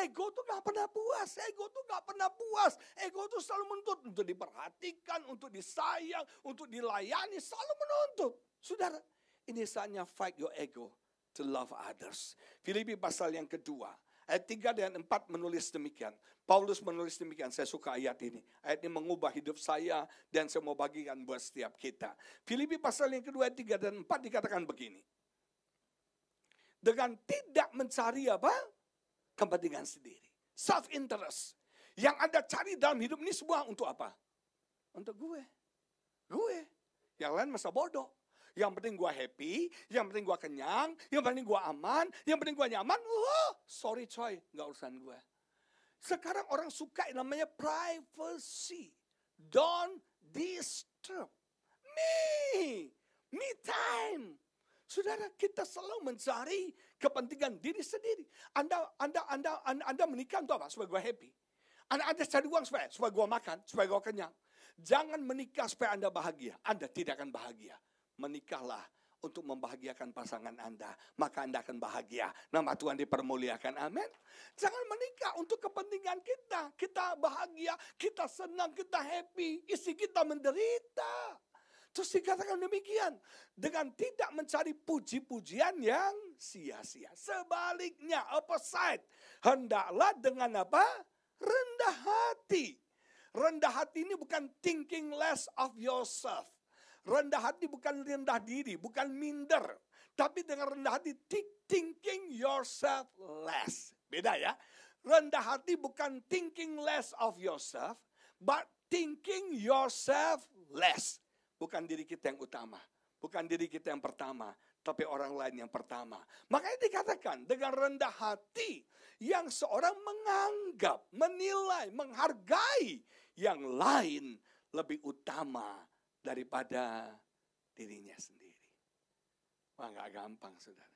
Ego tuh gak pernah puas, ego tuh gak pernah puas. Ego tuh selalu menuntut untuk diperhatikan, untuk disayang, untuk dilayani, selalu menuntut. Saudara, ini saatnya fight your ego to love others. Filipi pasal yang kedua, ayat 3 dan 4 menulis demikian. Paulus menulis demikian, saya suka ayat ini. Ayat ini mengubah hidup saya dan saya mau bagikan buat setiap kita. Filipi pasal yang kedua, ayat 3 dan 4 dikatakan begini. Dengan tidak mencari apa? Kepentingan sendiri. Self-interest. Yang Anda cari dalam hidup ini semua untuk apa? Untuk gue. Gue. Yang lain masa bodoh. Yang penting gue happy, yang penting gue kenyang, yang penting gue aman, yang penting gue nyaman. Oh, sorry coy, nggak urusan gue. Sekarang orang suka yang namanya privacy. Don't disturb me. Me time. Saudara, kita selalu mencari kepentingan diri sendiri. Anda Anda Anda Anda, anda menikah untuk apa? Supaya gue happy. Anda, anda cari uang supaya supaya gue makan, supaya gue kenyang. Jangan menikah supaya Anda bahagia. Anda tidak akan bahagia menikahlah untuk membahagiakan pasangan Anda. Maka Anda akan bahagia. Nama Tuhan dipermuliakan. Amin. Jangan menikah untuk kepentingan kita. Kita bahagia, kita senang, kita happy. Isi kita menderita. Terus dikatakan demikian. Dengan tidak mencari puji-pujian yang sia-sia. Sebaliknya, opposite. Hendaklah dengan apa? Rendah hati. Rendah hati ini bukan thinking less of yourself Rendah hati bukan rendah diri, bukan minder. Tapi dengan rendah hati, thinking yourself less. Beda ya. Rendah hati bukan thinking less of yourself, but thinking yourself less. Bukan diri kita yang utama, bukan diri kita yang pertama, tapi orang lain yang pertama. Makanya dikatakan dengan rendah hati yang seorang menganggap, menilai, menghargai yang lain lebih utama daripada dirinya sendiri. Wah gak gampang saudara.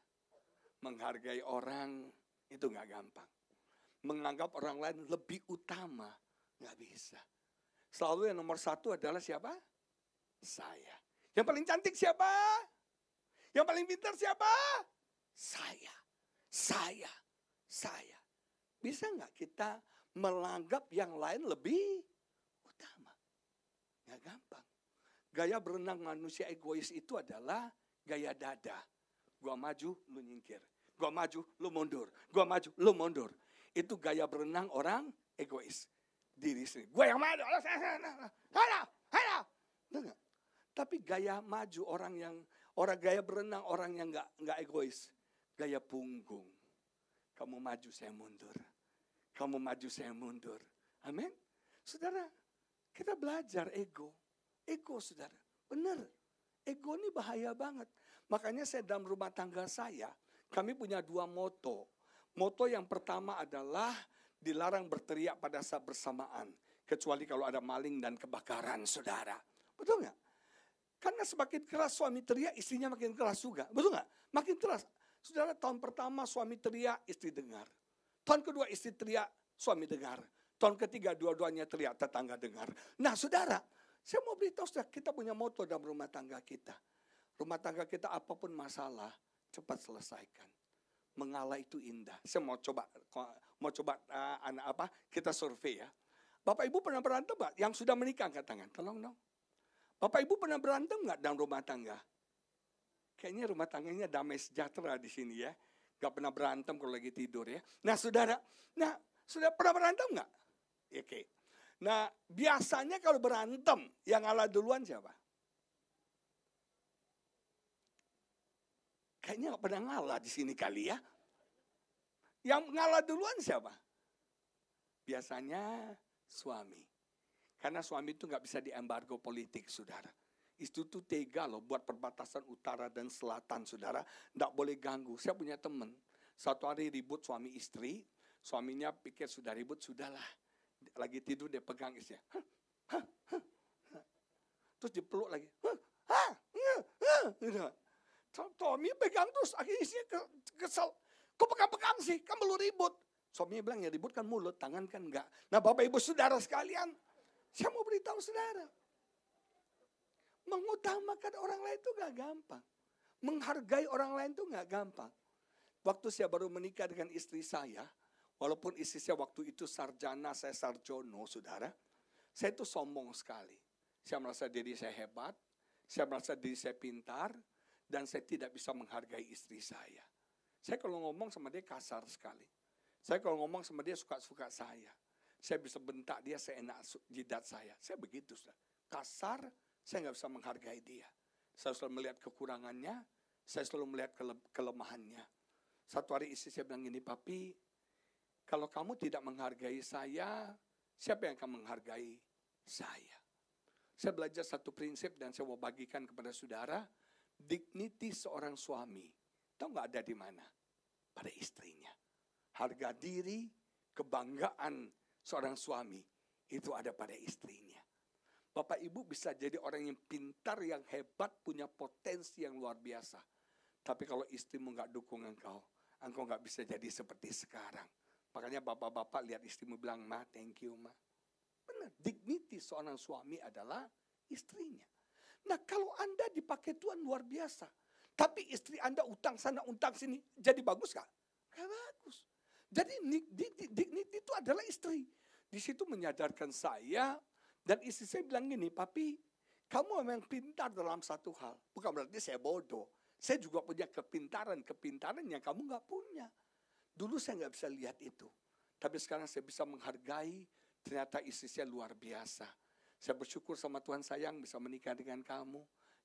Menghargai orang itu gak gampang. Menganggap orang lain lebih utama gak bisa. Selalu yang nomor satu adalah siapa? Saya. Yang paling cantik siapa? Yang paling pintar siapa? Saya. Saya. Saya. Bisa nggak kita melanggap yang lain lebih utama? Nggak gampang. Gaya berenang manusia egois itu adalah gaya dada. Gua maju, lu nyingkir. Gua maju, lu mundur. Gua maju, lu mundur. Itu gaya berenang orang egois. Diri sendiri. Gua yang maju. Hana, hana. Dengar. Tapi gaya maju orang yang orang gaya berenang orang yang nggak nggak egois. Gaya punggung. Kamu maju, saya mundur. Kamu maju, saya mundur. Amin. Saudara, kita belajar ego. Ego saudara, benar. Ego ini bahaya banget. Makanya saya dalam rumah tangga saya, kami punya dua moto. Moto yang pertama adalah dilarang berteriak pada saat bersamaan. Kecuali kalau ada maling dan kebakaran, saudara. Betul nggak? Karena semakin keras suami teriak, istrinya makin keras juga. Betul nggak? Makin keras. Saudara, tahun pertama suami teriak, istri dengar. Tahun kedua istri teriak, suami dengar. Tahun ketiga dua-duanya teriak, tetangga dengar. Nah saudara, saya mau beritahu sudah kita punya moto dalam rumah tangga kita. Rumah tangga kita apapun masalah cepat selesaikan. Mengalah itu indah. Saya mau coba mau coba uh, eh, anak apa? Kita survei ya. Bapak Ibu pernah berantem nggak? Yang sudah menikah angkat tangan. Tolong dong. Bapak Ibu pernah berantem nggak dalam rumah tangga? Kayaknya rumah tangganya damai sejahtera di sini ya. Gak pernah berantem kalau lagi tidur ya. Nah saudara, nah sudah pernah berantem nggak? Ya, oke. Okay. Nah, biasanya kalau berantem, yang ngalah duluan siapa? Kayaknya nggak pernah ngalah di sini kali ya. Yang ngalah duluan siapa? Biasanya suami. Karena suami itu nggak bisa diembargo politik, saudara. Istri tuh tega loh buat perbatasan utara dan selatan, saudara. Nggak boleh ganggu. Saya punya teman. Satu hari ribut suami istri. Suaminya pikir sudah ribut, sudahlah lagi tidur dia pegang isinya. Terus dipeluk lagi. Iya, gitu. Tommy pegang terus akhirnya isinya kesel, Kok pegang-pegang sih? Kan belum ribut. Suaminya bilang ya ribut kan mulut, tangan kan enggak. Nah Bapak Ibu Saudara sekalian, saya mau beritahu Saudara. Mengutamakan orang lain itu gak gampang. Menghargai orang lain itu gak gampang. Waktu saya baru menikah dengan istri saya, Walaupun istri saya waktu itu sarjana, saya sarjono, saudara. Saya itu sombong sekali. Saya merasa diri saya hebat, saya merasa diri saya pintar, dan saya tidak bisa menghargai istri saya. Saya kalau ngomong sama dia kasar sekali. Saya kalau ngomong sama dia suka-suka saya. Saya bisa bentak dia seenak jidat saya. Saya begitu, saudara. Kasar, saya nggak bisa menghargai dia. Saya selalu melihat kekurangannya, saya selalu melihat kelemahannya. Satu hari istri saya bilang gini, papi, kalau kamu tidak menghargai saya, siapa yang akan menghargai saya? Saya belajar satu prinsip dan saya mau bagikan kepada saudara. Dignity seorang suami, tahu nggak ada di mana? Pada istrinya. Harga diri, kebanggaan seorang suami, itu ada pada istrinya. Bapak Ibu bisa jadi orang yang pintar, yang hebat, punya potensi yang luar biasa. Tapi kalau istrimu nggak dukung engkau, engkau nggak bisa jadi seperti sekarang. Makanya bapak-bapak lihat istrimu bilang, ma thank you ma. Benar, dignity seorang suami adalah istrinya. Nah kalau Anda dipakai Tuhan luar biasa. Tapi istri Anda utang sana, utang sini. Jadi bagus gak? Gak bagus. Jadi dignity itu adalah istri. Di situ menyadarkan saya dan istri saya bilang gini, papi kamu memang pintar dalam satu hal. Bukan berarti saya bodoh. Saya juga punya kepintaran-kepintaran yang kamu gak punya. Dulu saya nggak bisa lihat itu. Tapi sekarang saya bisa menghargai ternyata istri saya luar biasa. Saya bersyukur sama Tuhan sayang bisa menikah dengan kamu.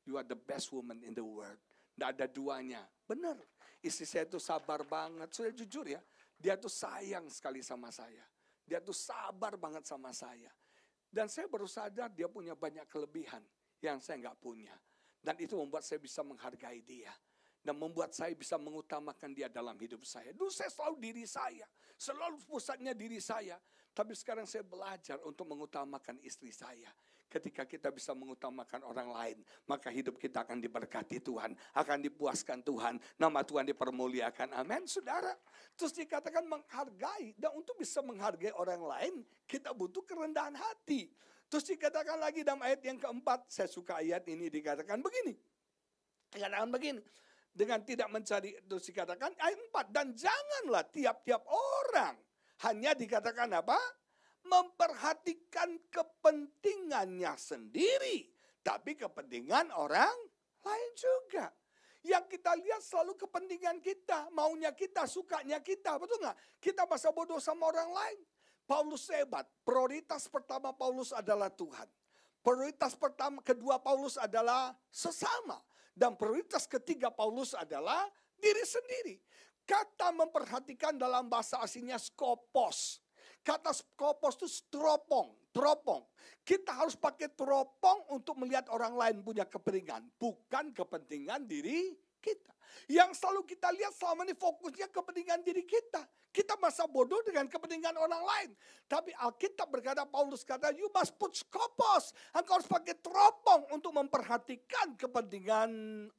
You are the best woman in the world. Tidak ada duanya. Benar. Istri saya itu sabar banget. Sudah jujur ya. Dia tuh sayang sekali sama saya. Dia tuh sabar banget sama saya. Dan saya baru sadar dia punya banyak kelebihan yang saya nggak punya. Dan itu membuat saya bisa menghargai dia dan membuat saya bisa mengutamakan dia dalam hidup saya. Dulu saya selalu diri saya, selalu pusatnya diri saya. Tapi sekarang saya belajar untuk mengutamakan istri saya. Ketika kita bisa mengutamakan orang lain, maka hidup kita akan diberkati Tuhan, akan dipuaskan Tuhan, nama Tuhan dipermuliakan. Amin, saudara. Terus dikatakan menghargai, dan untuk bisa menghargai orang lain, kita butuh kerendahan hati. Terus dikatakan lagi dalam ayat yang keempat, saya suka ayat ini dikatakan begini. Dikatakan begini, dengan tidak mencari terus dikatakan ayat 4 dan janganlah tiap-tiap orang hanya dikatakan apa? memperhatikan kepentingannya sendiri tapi kepentingan orang lain juga. Yang kita lihat selalu kepentingan kita, maunya kita, sukanya kita, betul nggak? Kita masa bodoh sama orang lain. Paulus hebat, prioritas pertama Paulus adalah Tuhan. Prioritas pertama kedua Paulus adalah sesama. Dan prioritas ketiga Paulus adalah diri sendiri. Kata memperhatikan dalam bahasa aslinya skopos. Kata skopos itu stropong, teropong. Kita harus pakai teropong untuk melihat orang lain punya kepentingan, bukan kepentingan diri kita. Yang selalu kita lihat selama ini fokusnya kepentingan diri kita. Kita masa bodoh dengan kepentingan orang lain. Tapi Alkitab berkata, Paulus kata, you must put skopos. Engkau harus pakai teropong untuk memperhatikan kepentingan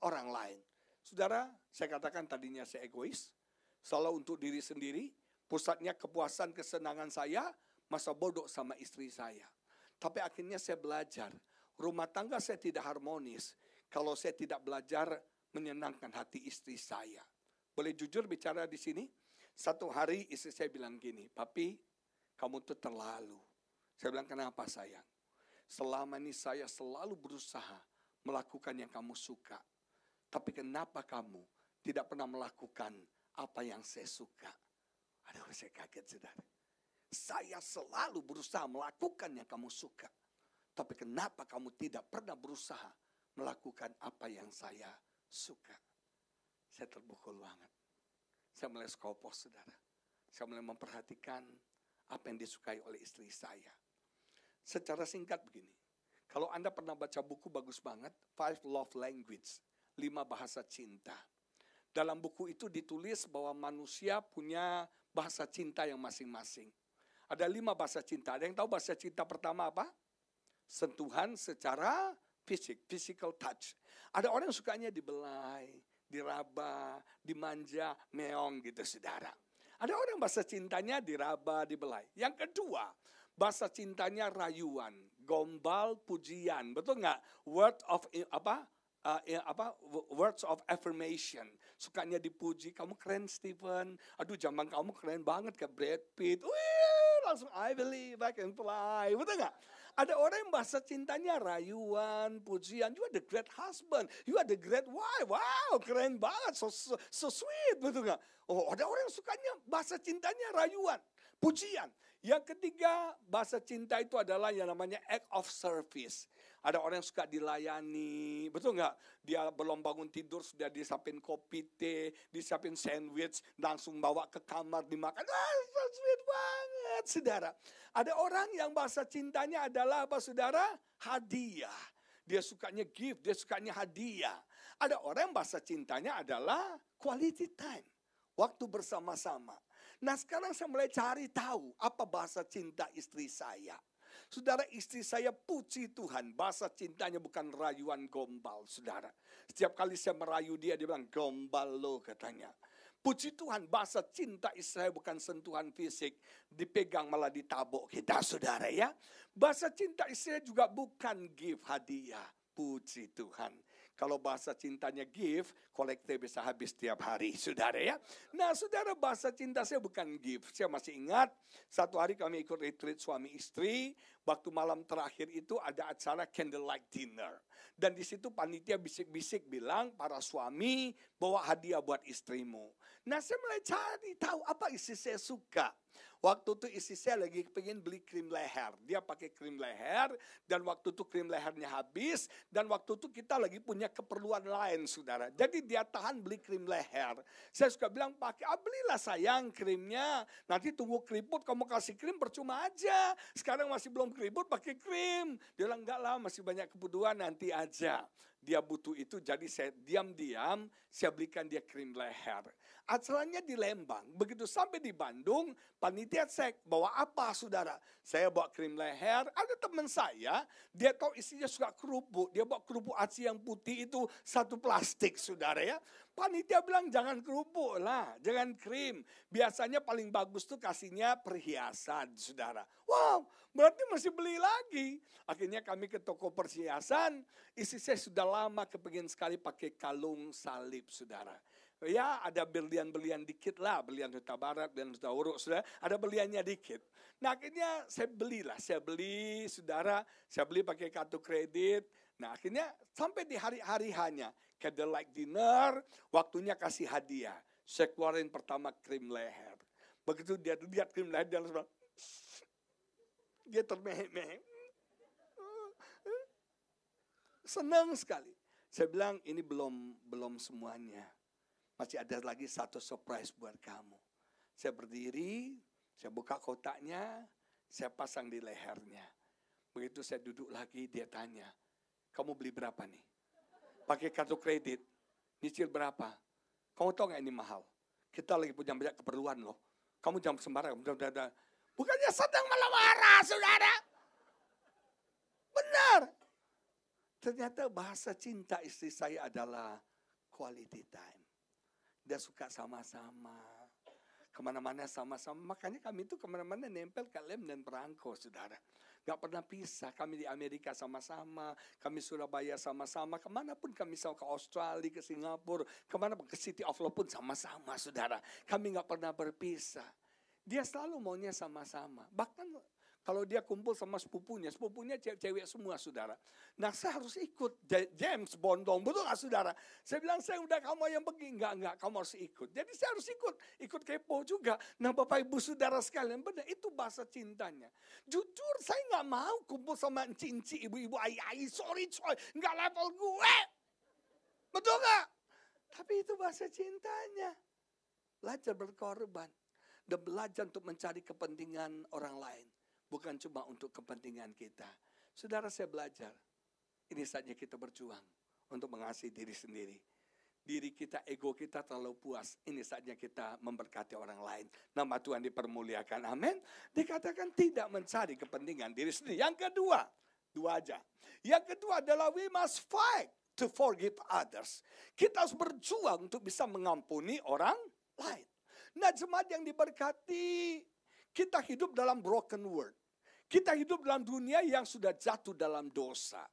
orang lain. Saudara, saya katakan tadinya saya egois. Salah untuk diri sendiri. Pusatnya kepuasan kesenangan saya. Masa bodoh sama istri saya. Tapi akhirnya saya belajar. Rumah tangga saya tidak harmonis. Kalau saya tidak belajar menyenangkan hati istri saya. Boleh jujur bicara di sini? Satu hari istri saya bilang gini, Papi, kamu tuh terlalu. Saya bilang, kenapa sayang? Selama ini saya selalu berusaha melakukan yang kamu suka. Tapi kenapa kamu tidak pernah melakukan apa yang saya suka? Aduh, saya kaget, saudara. Saya selalu berusaha melakukan yang kamu suka. Tapi kenapa kamu tidak pernah berusaha melakukan apa yang saya suka. Saya terpukul banget. Saya mulai skopos, saudara. Saya mulai memperhatikan apa yang disukai oleh istri saya. Secara singkat begini. Kalau Anda pernah baca buku bagus banget, Five Love Language, lima bahasa cinta. Dalam buku itu ditulis bahwa manusia punya bahasa cinta yang masing-masing. Ada lima bahasa cinta. Ada yang tahu bahasa cinta pertama apa? Sentuhan secara fisik, physical touch. Ada orang yang sukanya dibelai, diraba, dimanja, meong gitu saudara. Ada orang bahasa cintanya diraba, dibelai. Yang kedua, bahasa cintanya rayuan, gombal, pujian, betul nggak? Word of eh, apa? Uh, apa words of affirmation sukanya dipuji kamu keren Stephen aduh zaman kamu keren banget ke Brad Pitt Wih, langsung I believe I can fly betul nggak ada orang yang bahasa cintanya rayuan, pujian. You are the great husband, you are the great wife. Wow, keren banget, so, so, so sweet, betul gak? Oh, ada orang yang sukanya bahasa cintanya rayuan, pujian. Yang ketiga, bahasa cinta itu adalah yang namanya act of service. Ada orang yang suka dilayani, betul nggak? Dia belum bangun tidur, sudah disiapin kopi teh, disiapin sandwich, langsung bawa ke kamar dimakan. Ah, so sweet banget, saudara. Ada orang yang bahasa cintanya adalah apa, saudara? Hadiah. Dia sukanya gift, dia sukanya hadiah. Ada orang yang bahasa cintanya adalah quality time. Waktu bersama-sama Nah sekarang saya mulai cari tahu apa bahasa cinta istri saya. Saudara istri saya puji Tuhan. Bahasa cintanya bukan rayuan gombal saudara. Setiap kali saya merayu dia dia bilang gombal lo katanya. Puji Tuhan bahasa cinta istri saya bukan sentuhan fisik. Dipegang malah ditabok kita saudara ya. Bahasa cinta istri saya juga bukan gift hadiah. Puji Tuhan. Kalau bahasa cintanya gift kolekte bisa habis tiap hari, saudara ya. Nah, saudara bahasa cinta saya bukan gift. Saya masih ingat satu hari kami ikut retreat suami istri. Waktu malam terakhir itu ada acara candlelight dinner. Dan di situ panitia bisik-bisik bilang para suami bawa hadiah buat istrimu. Nah saya mulai cari tahu apa isi saya suka. Waktu itu isi saya lagi pengen beli krim leher. Dia pakai krim leher dan waktu itu krim lehernya habis. Dan waktu itu kita lagi punya keperluan lain saudara. Jadi dia tahan beli krim leher. Saya suka bilang pakai, ah belilah sayang krimnya. Nanti tunggu keriput kamu kasih krim percuma aja. Sekarang masih belum keriput pakai krim. Dia bilang enggak lah masih banyak kebutuhan nanti aja. Dia butuh itu jadi saya diam-diam saya belikan dia krim leher acaranya di Lembang. Begitu sampai di Bandung, panitia cek bawa apa saudara? Saya bawa krim leher, ada teman saya, dia tahu isinya suka kerupuk. Dia bawa kerupuk aci yang putih itu satu plastik saudara ya. Panitia bilang jangan kerupuk lah, jangan krim. Biasanya paling bagus tuh kasihnya perhiasan saudara. Wow, berarti masih beli lagi. Akhirnya kami ke toko perhiasan, isi saya sudah lama kepingin sekali pakai kalung salib saudara ya ada belian-belian dikit lah, belian Huta Barat, belian Huta Uruk, sudah ada beliannya dikit. Nah akhirnya saya belilah, saya beli saudara, saya beli pakai kartu kredit. Nah akhirnya sampai di hari-hari hanya, candlelight dinner, waktunya kasih hadiah. Saya keluarin pertama krim leher. Begitu dia lihat krim leher, dia langsung dia termehek-mehek. Senang sekali. Saya bilang ini belum belum semuanya masih ada lagi satu surprise buat kamu. Saya berdiri, saya buka kotaknya, saya pasang di lehernya. Begitu saya duduk lagi, dia tanya, kamu beli berapa nih? Pakai kartu kredit, nyicil berapa? Kamu tahu gak ini mahal? Kita lagi punya banyak keperluan loh. Kamu jangan sembarangan, Bukannya sedang marah, saudara. Benar. Ternyata bahasa cinta istri saya adalah quality time. Dia suka sama-sama. Kemana-mana sama-sama. Makanya kami itu kemana-mana nempel ke lem dan perangko, saudara. Gak pernah pisah. Kami di Amerika sama-sama. Kami Surabaya sama-sama. Kemanapun kami sama ke Australia, ke Singapura. Kemanapun ke City of Love pun sama-sama, saudara. Kami gak pernah berpisah. Dia selalu maunya sama-sama. Bahkan kalau dia kumpul sama sepupunya, sepupunya cewek-cewek semua saudara. Nah saya harus ikut James Bond betul gak saudara? Saya bilang saya udah kamu yang pergi, enggak, enggak, kamu harus ikut. Jadi saya harus ikut, ikut kepo juga. Nah Bapak Ibu Saudara sekalian, benar itu bahasa cintanya. Jujur saya nggak mau kumpul sama cinci ibu-ibu ay-ay, sorry coy, nggak level gue. Betul gak? Tapi itu bahasa cintanya. Belajar berkorban dan belajar untuk mencari kepentingan orang lain bukan cuma untuk kepentingan kita. Saudara saya belajar, ini saatnya kita berjuang untuk mengasihi diri sendiri. Diri kita, ego kita terlalu puas. Ini saatnya kita memberkati orang lain. Nama Tuhan dipermuliakan. Amin. Dikatakan tidak mencari kepentingan diri sendiri. Yang kedua, dua aja. Yang kedua adalah we must fight to forgive others. Kita harus berjuang untuk bisa mengampuni orang lain. Nah jemaat yang diberkati, kita hidup dalam broken world. Kita hidup dalam dunia yang sudah jatuh dalam dosa.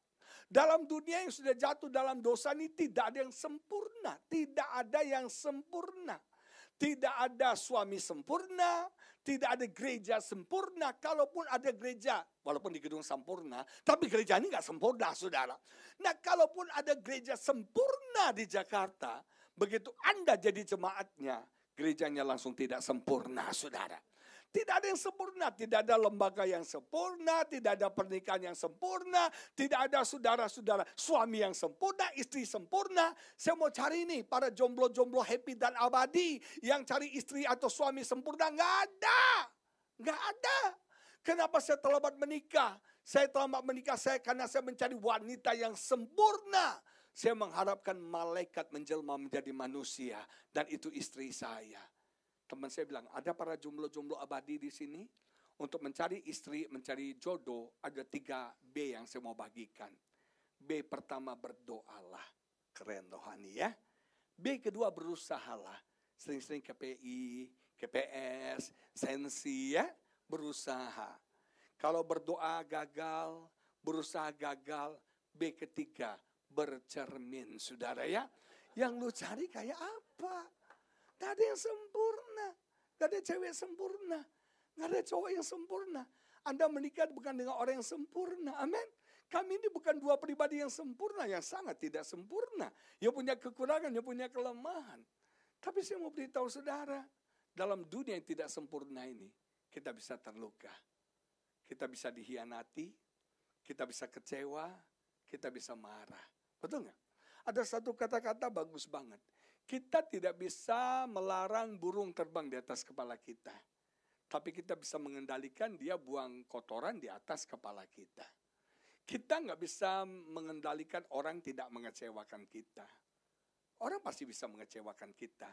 Dalam dunia yang sudah jatuh dalam dosa ini tidak ada yang sempurna. Tidak ada yang sempurna. Tidak ada suami sempurna, tidak ada gereja sempurna. Kalaupun ada gereja, walaupun di gedung sempurna, tapi gereja ini gak sempurna, saudara. Nah, kalaupun ada gereja sempurna di Jakarta, begitu Anda jadi jemaatnya, gerejanya langsung tidak sempurna, saudara. Tidak ada yang sempurna, tidak ada lembaga yang sempurna, tidak ada pernikahan yang sempurna, tidak ada saudara-saudara suami yang sempurna, istri sempurna. Saya mau cari nih para jomblo-jomblo happy dan abadi yang cari istri atau suami sempurna nggak ada, nggak ada. Kenapa saya terlambat menikah? Saya terlambat menikah saya karena saya mencari wanita yang sempurna. Saya mengharapkan malaikat menjelma menjadi manusia dan itu istri saya. Teman saya bilang, ada para jomblo-jomblo abadi di sini. Untuk mencari istri, mencari jodoh, ada tiga B yang saya mau bagikan. B pertama berdoalah. Keren rohani ya. B kedua berusahalah. Sering-sering KPI, KPS, sensi ya. Berusaha. Kalau berdoa gagal, berusaha gagal. B ketiga, bercermin saudara ya. Yang lu cari kayak apa? Gak ada yang sempurna. Gak ada cewek sempurna. Gak ada cowok yang sempurna. Anda menikah bukan dengan orang yang sempurna. Amin. Kami ini bukan dua pribadi yang sempurna, yang sangat tidak sempurna. Yang punya kekurangan, yang punya kelemahan. Tapi saya mau beritahu saudara, dalam dunia yang tidak sempurna ini, kita bisa terluka. Kita bisa dihianati, kita bisa kecewa, kita bisa marah. Betul nggak? Ada satu kata-kata bagus banget. Kita tidak bisa melarang burung terbang di atas kepala kita. Tapi kita bisa mengendalikan dia buang kotoran di atas kepala kita. Kita nggak bisa mengendalikan orang tidak mengecewakan kita. Orang pasti bisa mengecewakan kita.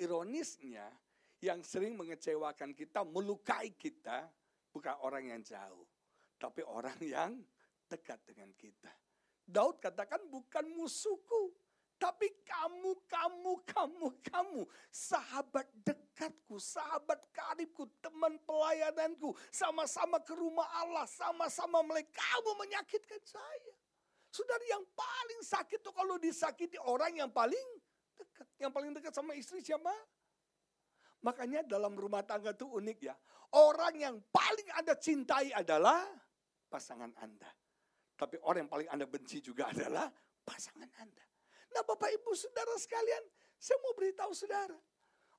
Ironisnya, yang sering mengecewakan kita, melukai kita, bukan orang yang jauh. Tapi orang yang dekat dengan kita. Daud katakan bukan musuhku, tapi kamu, kamu, kamu, kamu, sahabat dekatku, sahabat karibku, teman pelayananku, sama-sama ke rumah Allah, sama-sama mulai kamu menyakitkan saya. Saudara yang paling sakit tuh kalau disakiti orang yang paling dekat. Yang paling dekat sama istri siapa? Makanya dalam rumah tangga tuh unik ya. Orang yang paling Anda cintai adalah pasangan Anda. Tapi orang yang paling Anda benci juga adalah pasangan Anda. Nah Bapak Ibu Saudara sekalian, saya mau beritahu Saudara.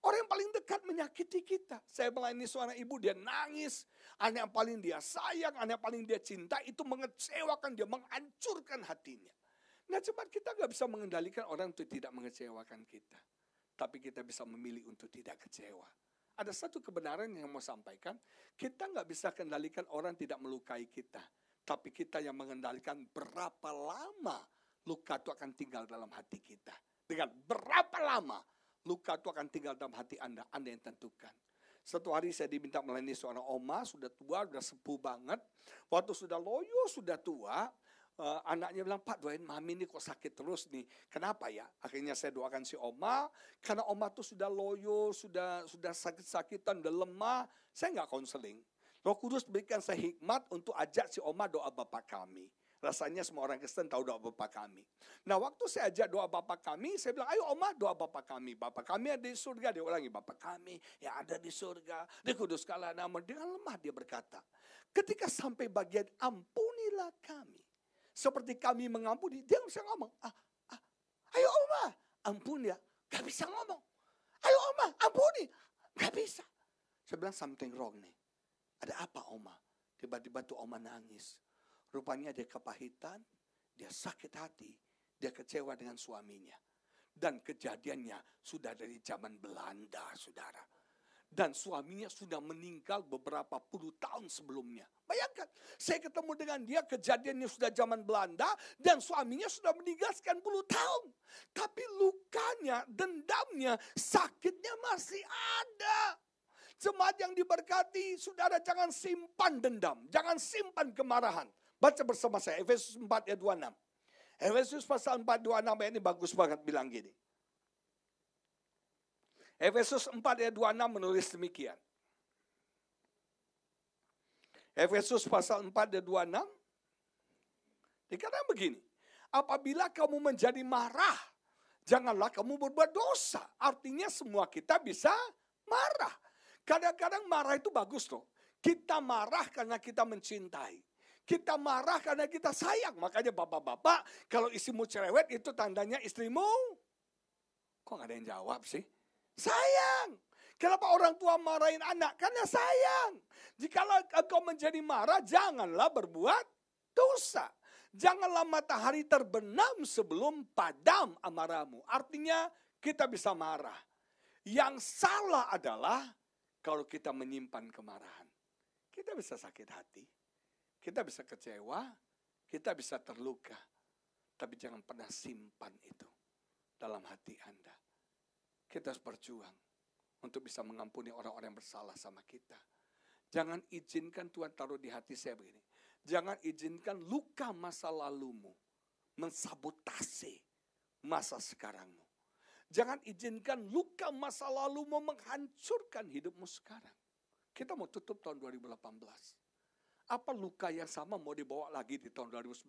Orang yang paling dekat menyakiti kita. Saya melayani suara ibu, dia nangis. Anak yang paling dia sayang, anak yang paling dia cinta, itu mengecewakan dia, menghancurkan hatinya. Nah cuma kita gak bisa mengendalikan orang untuk tidak mengecewakan kita. Tapi kita bisa memilih untuk tidak kecewa. Ada satu kebenaran yang mau sampaikan. Kita nggak bisa kendalikan orang tidak melukai kita. Tapi kita yang mengendalikan berapa lama luka itu akan tinggal dalam hati kita. Dengan berapa lama luka itu akan tinggal dalam hati Anda, Anda yang tentukan. Satu hari saya diminta melayani seorang oma, sudah tua, sudah sepuh banget. Waktu sudah loyo, sudah tua, uh, anaknya bilang, Pak doain mami ini kok sakit terus nih. Kenapa ya? Akhirnya saya doakan si oma, karena oma tuh sudah loyo, sudah sudah sakit-sakitan, sudah lemah. Saya nggak konseling. Roh Kudus berikan saya hikmat untuk ajak si oma doa Bapak kami. Rasanya semua orang Kristen tahu doa Bapak kami. Nah waktu saya ajak doa Bapak kami, saya bilang ayo oma doa Bapak kami. Bapak kami ada di surga, dia ulangi Bapak kami ya ada di surga. Dikuduskanlah nama, dengan lemah dia berkata. Ketika sampai bagian ampunilah kami. Seperti kami mengampuni, dia bisa ngomong. Ah, ah, ayo oma ampun ya. Gak bisa ngomong. Ayo oma ampuni. Gak bisa. Saya bilang something wrong nih. Ada apa oma? Tiba-tiba tuh oma nangis. Rupanya dia kepahitan, dia sakit hati, dia kecewa dengan suaminya. Dan kejadiannya sudah dari zaman Belanda, saudara. Dan suaminya sudah meninggal beberapa puluh tahun sebelumnya. Bayangkan, saya ketemu dengan dia kejadiannya sudah zaman Belanda dan suaminya sudah meninggal sekian puluh tahun. Tapi lukanya, dendamnya, sakitnya masih ada. Jemaat yang diberkati, saudara jangan simpan dendam, jangan simpan kemarahan. Baca bersama saya Efesus 4 ayat 26. Efesus pasal 4 26 ayat ini bagus banget bilang gini. Efesus 4 ayat 26 menulis demikian. Efesus pasal 4 ayat 26 dikatakan begini. Apabila kamu menjadi marah, janganlah kamu berbuat dosa. Artinya semua kita bisa marah. Kadang-kadang marah itu bagus loh. Kita marah karena kita mencintai. Kita marah karena kita sayang. Makanya bapak-bapak, kalau istrimu cerewet itu tandanya istrimu. Kok gak ada yang jawab sih? Sayang. Kenapa orang tua marahin anak? Karena sayang. Jikalau engkau menjadi marah, janganlah berbuat dosa. Janganlah matahari terbenam sebelum padam amaramu. Artinya kita bisa marah. Yang salah adalah kalau kita menyimpan kemarahan. Kita bisa sakit hati. Kita bisa kecewa, kita bisa terluka. Tapi jangan pernah simpan itu dalam hati Anda. Kita harus berjuang untuk bisa mengampuni orang-orang yang bersalah sama kita. Jangan izinkan Tuhan taruh di hati saya begini. Jangan izinkan luka masa lalumu mensabotasi masa sekarangmu. Jangan izinkan luka masa lalumu menghancurkan hidupmu sekarang. Kita mau tutup tahun 2018. Apa luka yang sama mau dibawa lagi di tahun 2019?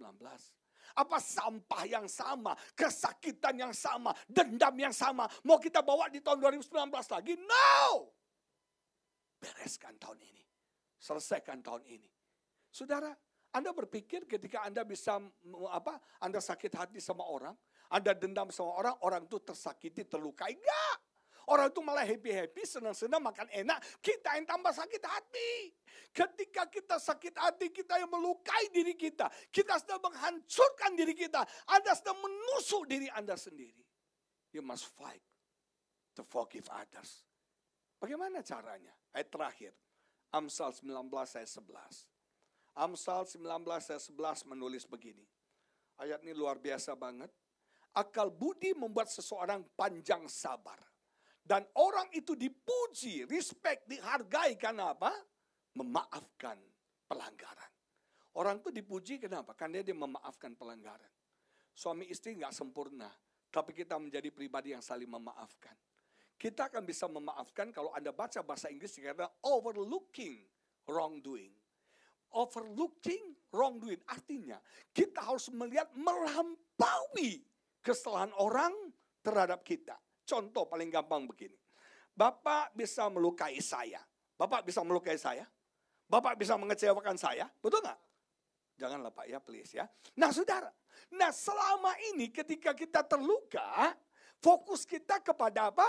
Apa sampah yang sama, kesakitan yang sama, dendam yang sama mau kita bawa di tahun 2019 lagi? No! Bereskan tahun ini. Selesaikan tahun ini. Saudara, Anda berpikir ketika Anda bisa apa? Anda sakit hati sama orang, Anda dendam sama orang, orang itu tersakiti, terlukai. Enggak. Orang itu malah happy-happy, senang-senang, makan enak. Kita yang tambah sakit hati. Ketika kita sakit hati, kita yang melukai diri kita. Kita sedang menghancurkan diri kita. Anda sedang menusuk diri Anda sendiri. You must fight to forgive others. Bagaimana caranya? Ayat eh, terakhir. Amsal 19 ayat 11. Amsal 19 ayat 11 menulis begini. Ayat ini luar biasa banget. Akal budi membuat seseorang panjang sabar. Dan orang itu dipuji, respect, dihargai karena apa? Memaafkan pelanggaran. Orang itu dipuji kenapa? Karena dia memaafkan pelanggaran. Suami istri nggak sempurna, tapi kita menjadi pribadi yang saling memaafkan. Kita akan bisa memaafkan kalau Anda baca bahasa Inggris karena overlooking wrongdoing. Overlooking wrongdoing artinya kita harus melihat melampaui kesalahan orang terhadap kita. Contoh paling gampang begini. Bapak bisa melukai saya. Bapak bisa melukai saya. Bapak bisa mengecewakan saya. Betul nggak? Janganlah Pak ya, please ya. Nah saudara, nah selama ini ketika kita terluka, fokus kita kepada apa?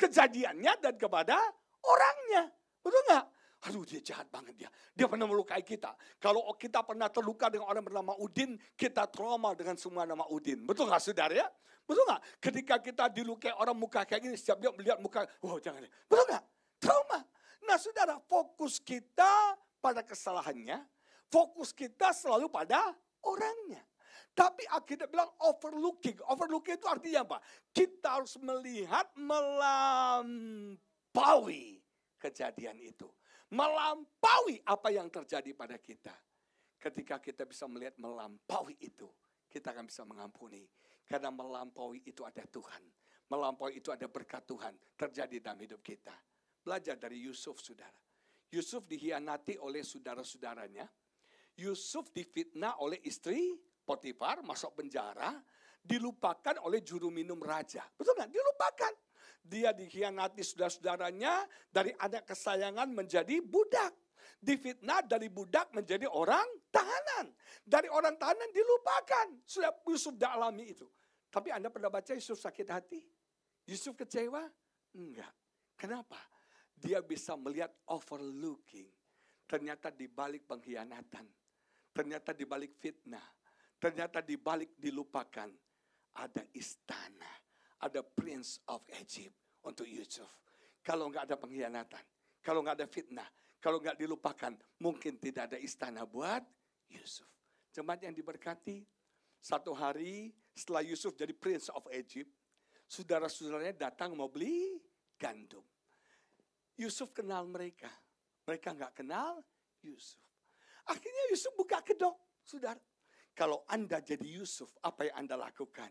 Kejadiannya dan kepada orangnya. Betul nggak? Aduh dia jahat banget dia. Dia pernah melukai kita. Kalau kita pernah terluka dengan orang bernama Udin, kita trauma dengan semua nama Udin. Betul nggak saudara ya? Betul nggak? Ketika kita dilukai orang muka kayak gini, setiap dia melihat muka, wow jangan. Betul nggak? Trauma. Nah saudara, fokus kita pada kesalahannya, fokus kita selalu pada orangnya. Tapi akhirnya bilang overlooking. Overlooking itu artinya apa? Kita harus melihat melampaui kejadian itu. Melampaui apa yang terjadi pada kita. Ketika kita bisa melihat melampaui itu, kita akan bisa mengampuni karena melampaui itu ada Tuhan. Melampaui itu ada berkat Tuhan terjadi dalam hidup kita. Belajar dari Yusuf, saudara. Yusuf dihianati oleh saudara-saudaranya. Yusuf difitnah oleh istri Potifar, masuk penjara, dilupakan oleh juru minum raja. Betul nggak? Dilupakan. Dia dikhianati saudara-saudaranya dari anak kesayangan menjadi budak. Difitnah dari budak menjadi orang tahanan. Dari orang tahanan dilupakan. Sudah Yusuf dalami itu. Tapi Anda pernah baca Yusuf sakit hati? Yusuf kecewa? Enggak. Kenapa? Dia bisa melihat overlooking. Ternyata di balik pengkhianatan. Ternyata di balik fitnah. Ternyata di balik dilupakan. Ada istana. Ada Prince of Egypt untuk Yusuf. Kalau nggak ada pengkhianatan. Kalau nggak ada fitnah. Kalau nggak dilupakan. Mungkin tidak ada istana buat Yusuf. Jemaat yang diberkati, satu hari setelah Yusuf jadi Prince of Egypt, saudara-saudaranya datang mau beli gandum. Yusuf kenal mereka. Mereka nggak kenal Yusuf. Akhirnya Yusuf buka kedok, saudara. Kalau Anda jadi Yusuf, apa yang Anda lakukan?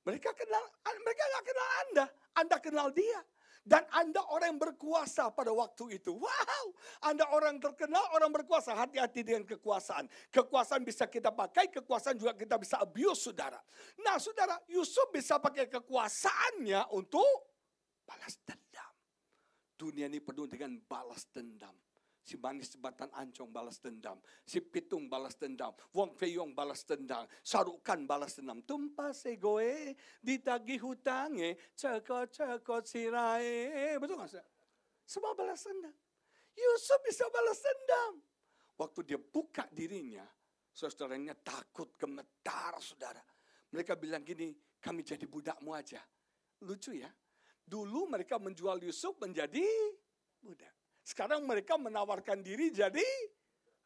Mereka kenal, mereka nggak kenal Anda. Anda kenal dia. Dan Anda orang yang berkuasa pada waktu itu. Wow, Anda orang terkenal, orang berkuasa. Hati-hati dengan kekuasaan. Kekuasaan bisa kita pakai, kekuasaan juga kita bisa abuse, saudara. Nah, saudara, Yusuf bisa pakai kekuasaannya untuk balas dendam. Dunia ini penuh dengan balas dendam. Si Manis Batan Ancong balas dendam. Si Pitung balas dendam. Wong Feyong balas dendam. Sarukan balas dendam. Tumpah segoe ditagi hutange. Cekot-cekot sirai, Betul gak sih? Semua balas dendam. Yusuf bisa balas dendam. Waktu dia buka dirinya, saudaranya takut, gemetar, saudara. Mereka bilang gini, kami jadi budakmu aja. Lucu ya. Dulu mereka menjual Yusuf menjadi budak. Sekarang mereka menawarkan diri jadi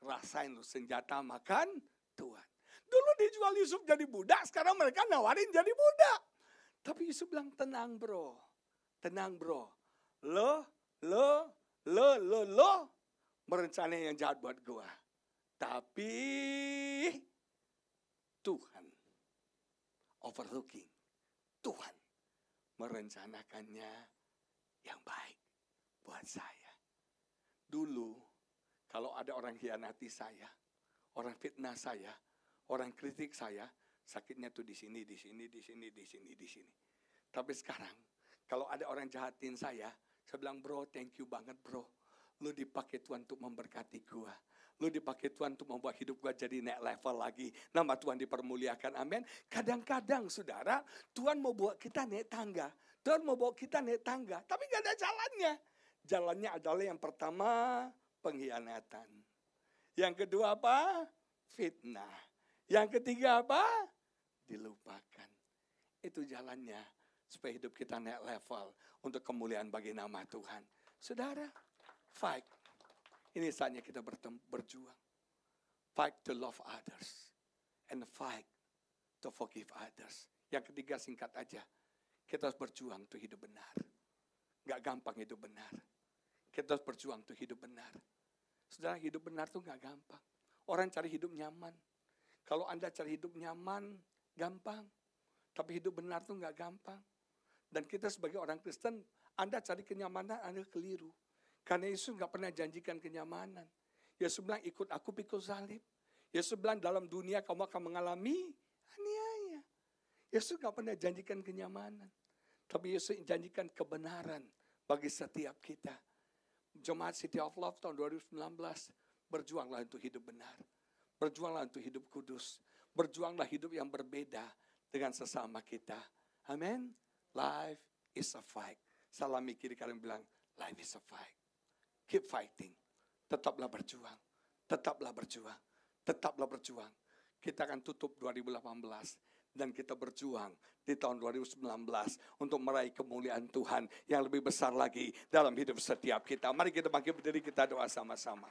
rasain lu senjata makan Tuhan. Dulu dijual Yusuf jadi budak, sekarang mereka nawarin jadi budak. Tapi Yusuf bilang, tenang bro, tenang bro. Lo, lo, lo, lo, lo, merencana yang jahat buat gua. Tapi Tuhan overlooking. Tuhan merencanakannya yang baik buat saya. Dulu, kalau ada orang hianati saya, orang fitnah saya, orang kritik saya, sakitnya tuh di sini, di sini, di sini, di sini, di sini. Tapi sekarang, kalau ada orang jahatin saya, saya bilang, bro, thank you banget, bro. Lu dipakai Tuhan untuk memberkati gua. Lu dipakai Tuhan untuk membuat hidup gua jadi naik level lagi. Nama Tuhan dipermuliakan, amin. Kadang-kadang, saudara, Tuhan mau buat kita naik tangga. Tuhan mau bawa kita naik tangga, tapi gak ada jalannya. Jalannya adalah yang pertama pengkhianatan. Yang kedua apa? Fitnah. Yang ketiga apa? Dilupakan. Itu jalannya supaya hidup kita naik level untuk kemuliaan bagi nama Tuhan. Saudara, fight. Ini saatnya kita berjuang. Fight to love others and fight to forgive others. Yang ketiga singkat aja. Kita harus berjuang untuk hidup benar. Gak gampang hidup benar. Kita harus berjuang untuk hidup benar. Saudara, hidup benar itu nggak gampang. Orang cari hidup nyaman. Kalau Anda cari hidup nyaman, gampang. Tapi hidup benar itu nggak gampang. Dan kita sebagai orang Kristen, Anda cari kenyamanan, Anda keliru. Karena Yesus nggak pernah janjikan kenyamanan. Yesus bilang, ikut aku pikul salib. Yesus bilang, dalam dunia kamu akan mengalami aniaya. Yesus nggak pernah janjikan kenyamanan. Tapi Yesus janjikan kebenaran bagi setiap kita jemaat City of Love tahun 2019, berjuanglah untuk hidup benar. Berjuanglah untuk hidup kudus. Berjuanglah hidup yang berbeda dengan sesama kita. Amin. Life is a fight. Salami mikir, kalian bilang, life is a fight. Keep fighting. Tetaplah berjuang. Tetaplah berjuang. Tetaplah berjuang. Kita akan tutup 2018 dan kita berjuang di tahun 2019 untuk meraih kemuliaan Tuhan yang lebih besar lagi dalam hidup setiap kita. Mari kita bangkit berdiri kita doa sama-sama.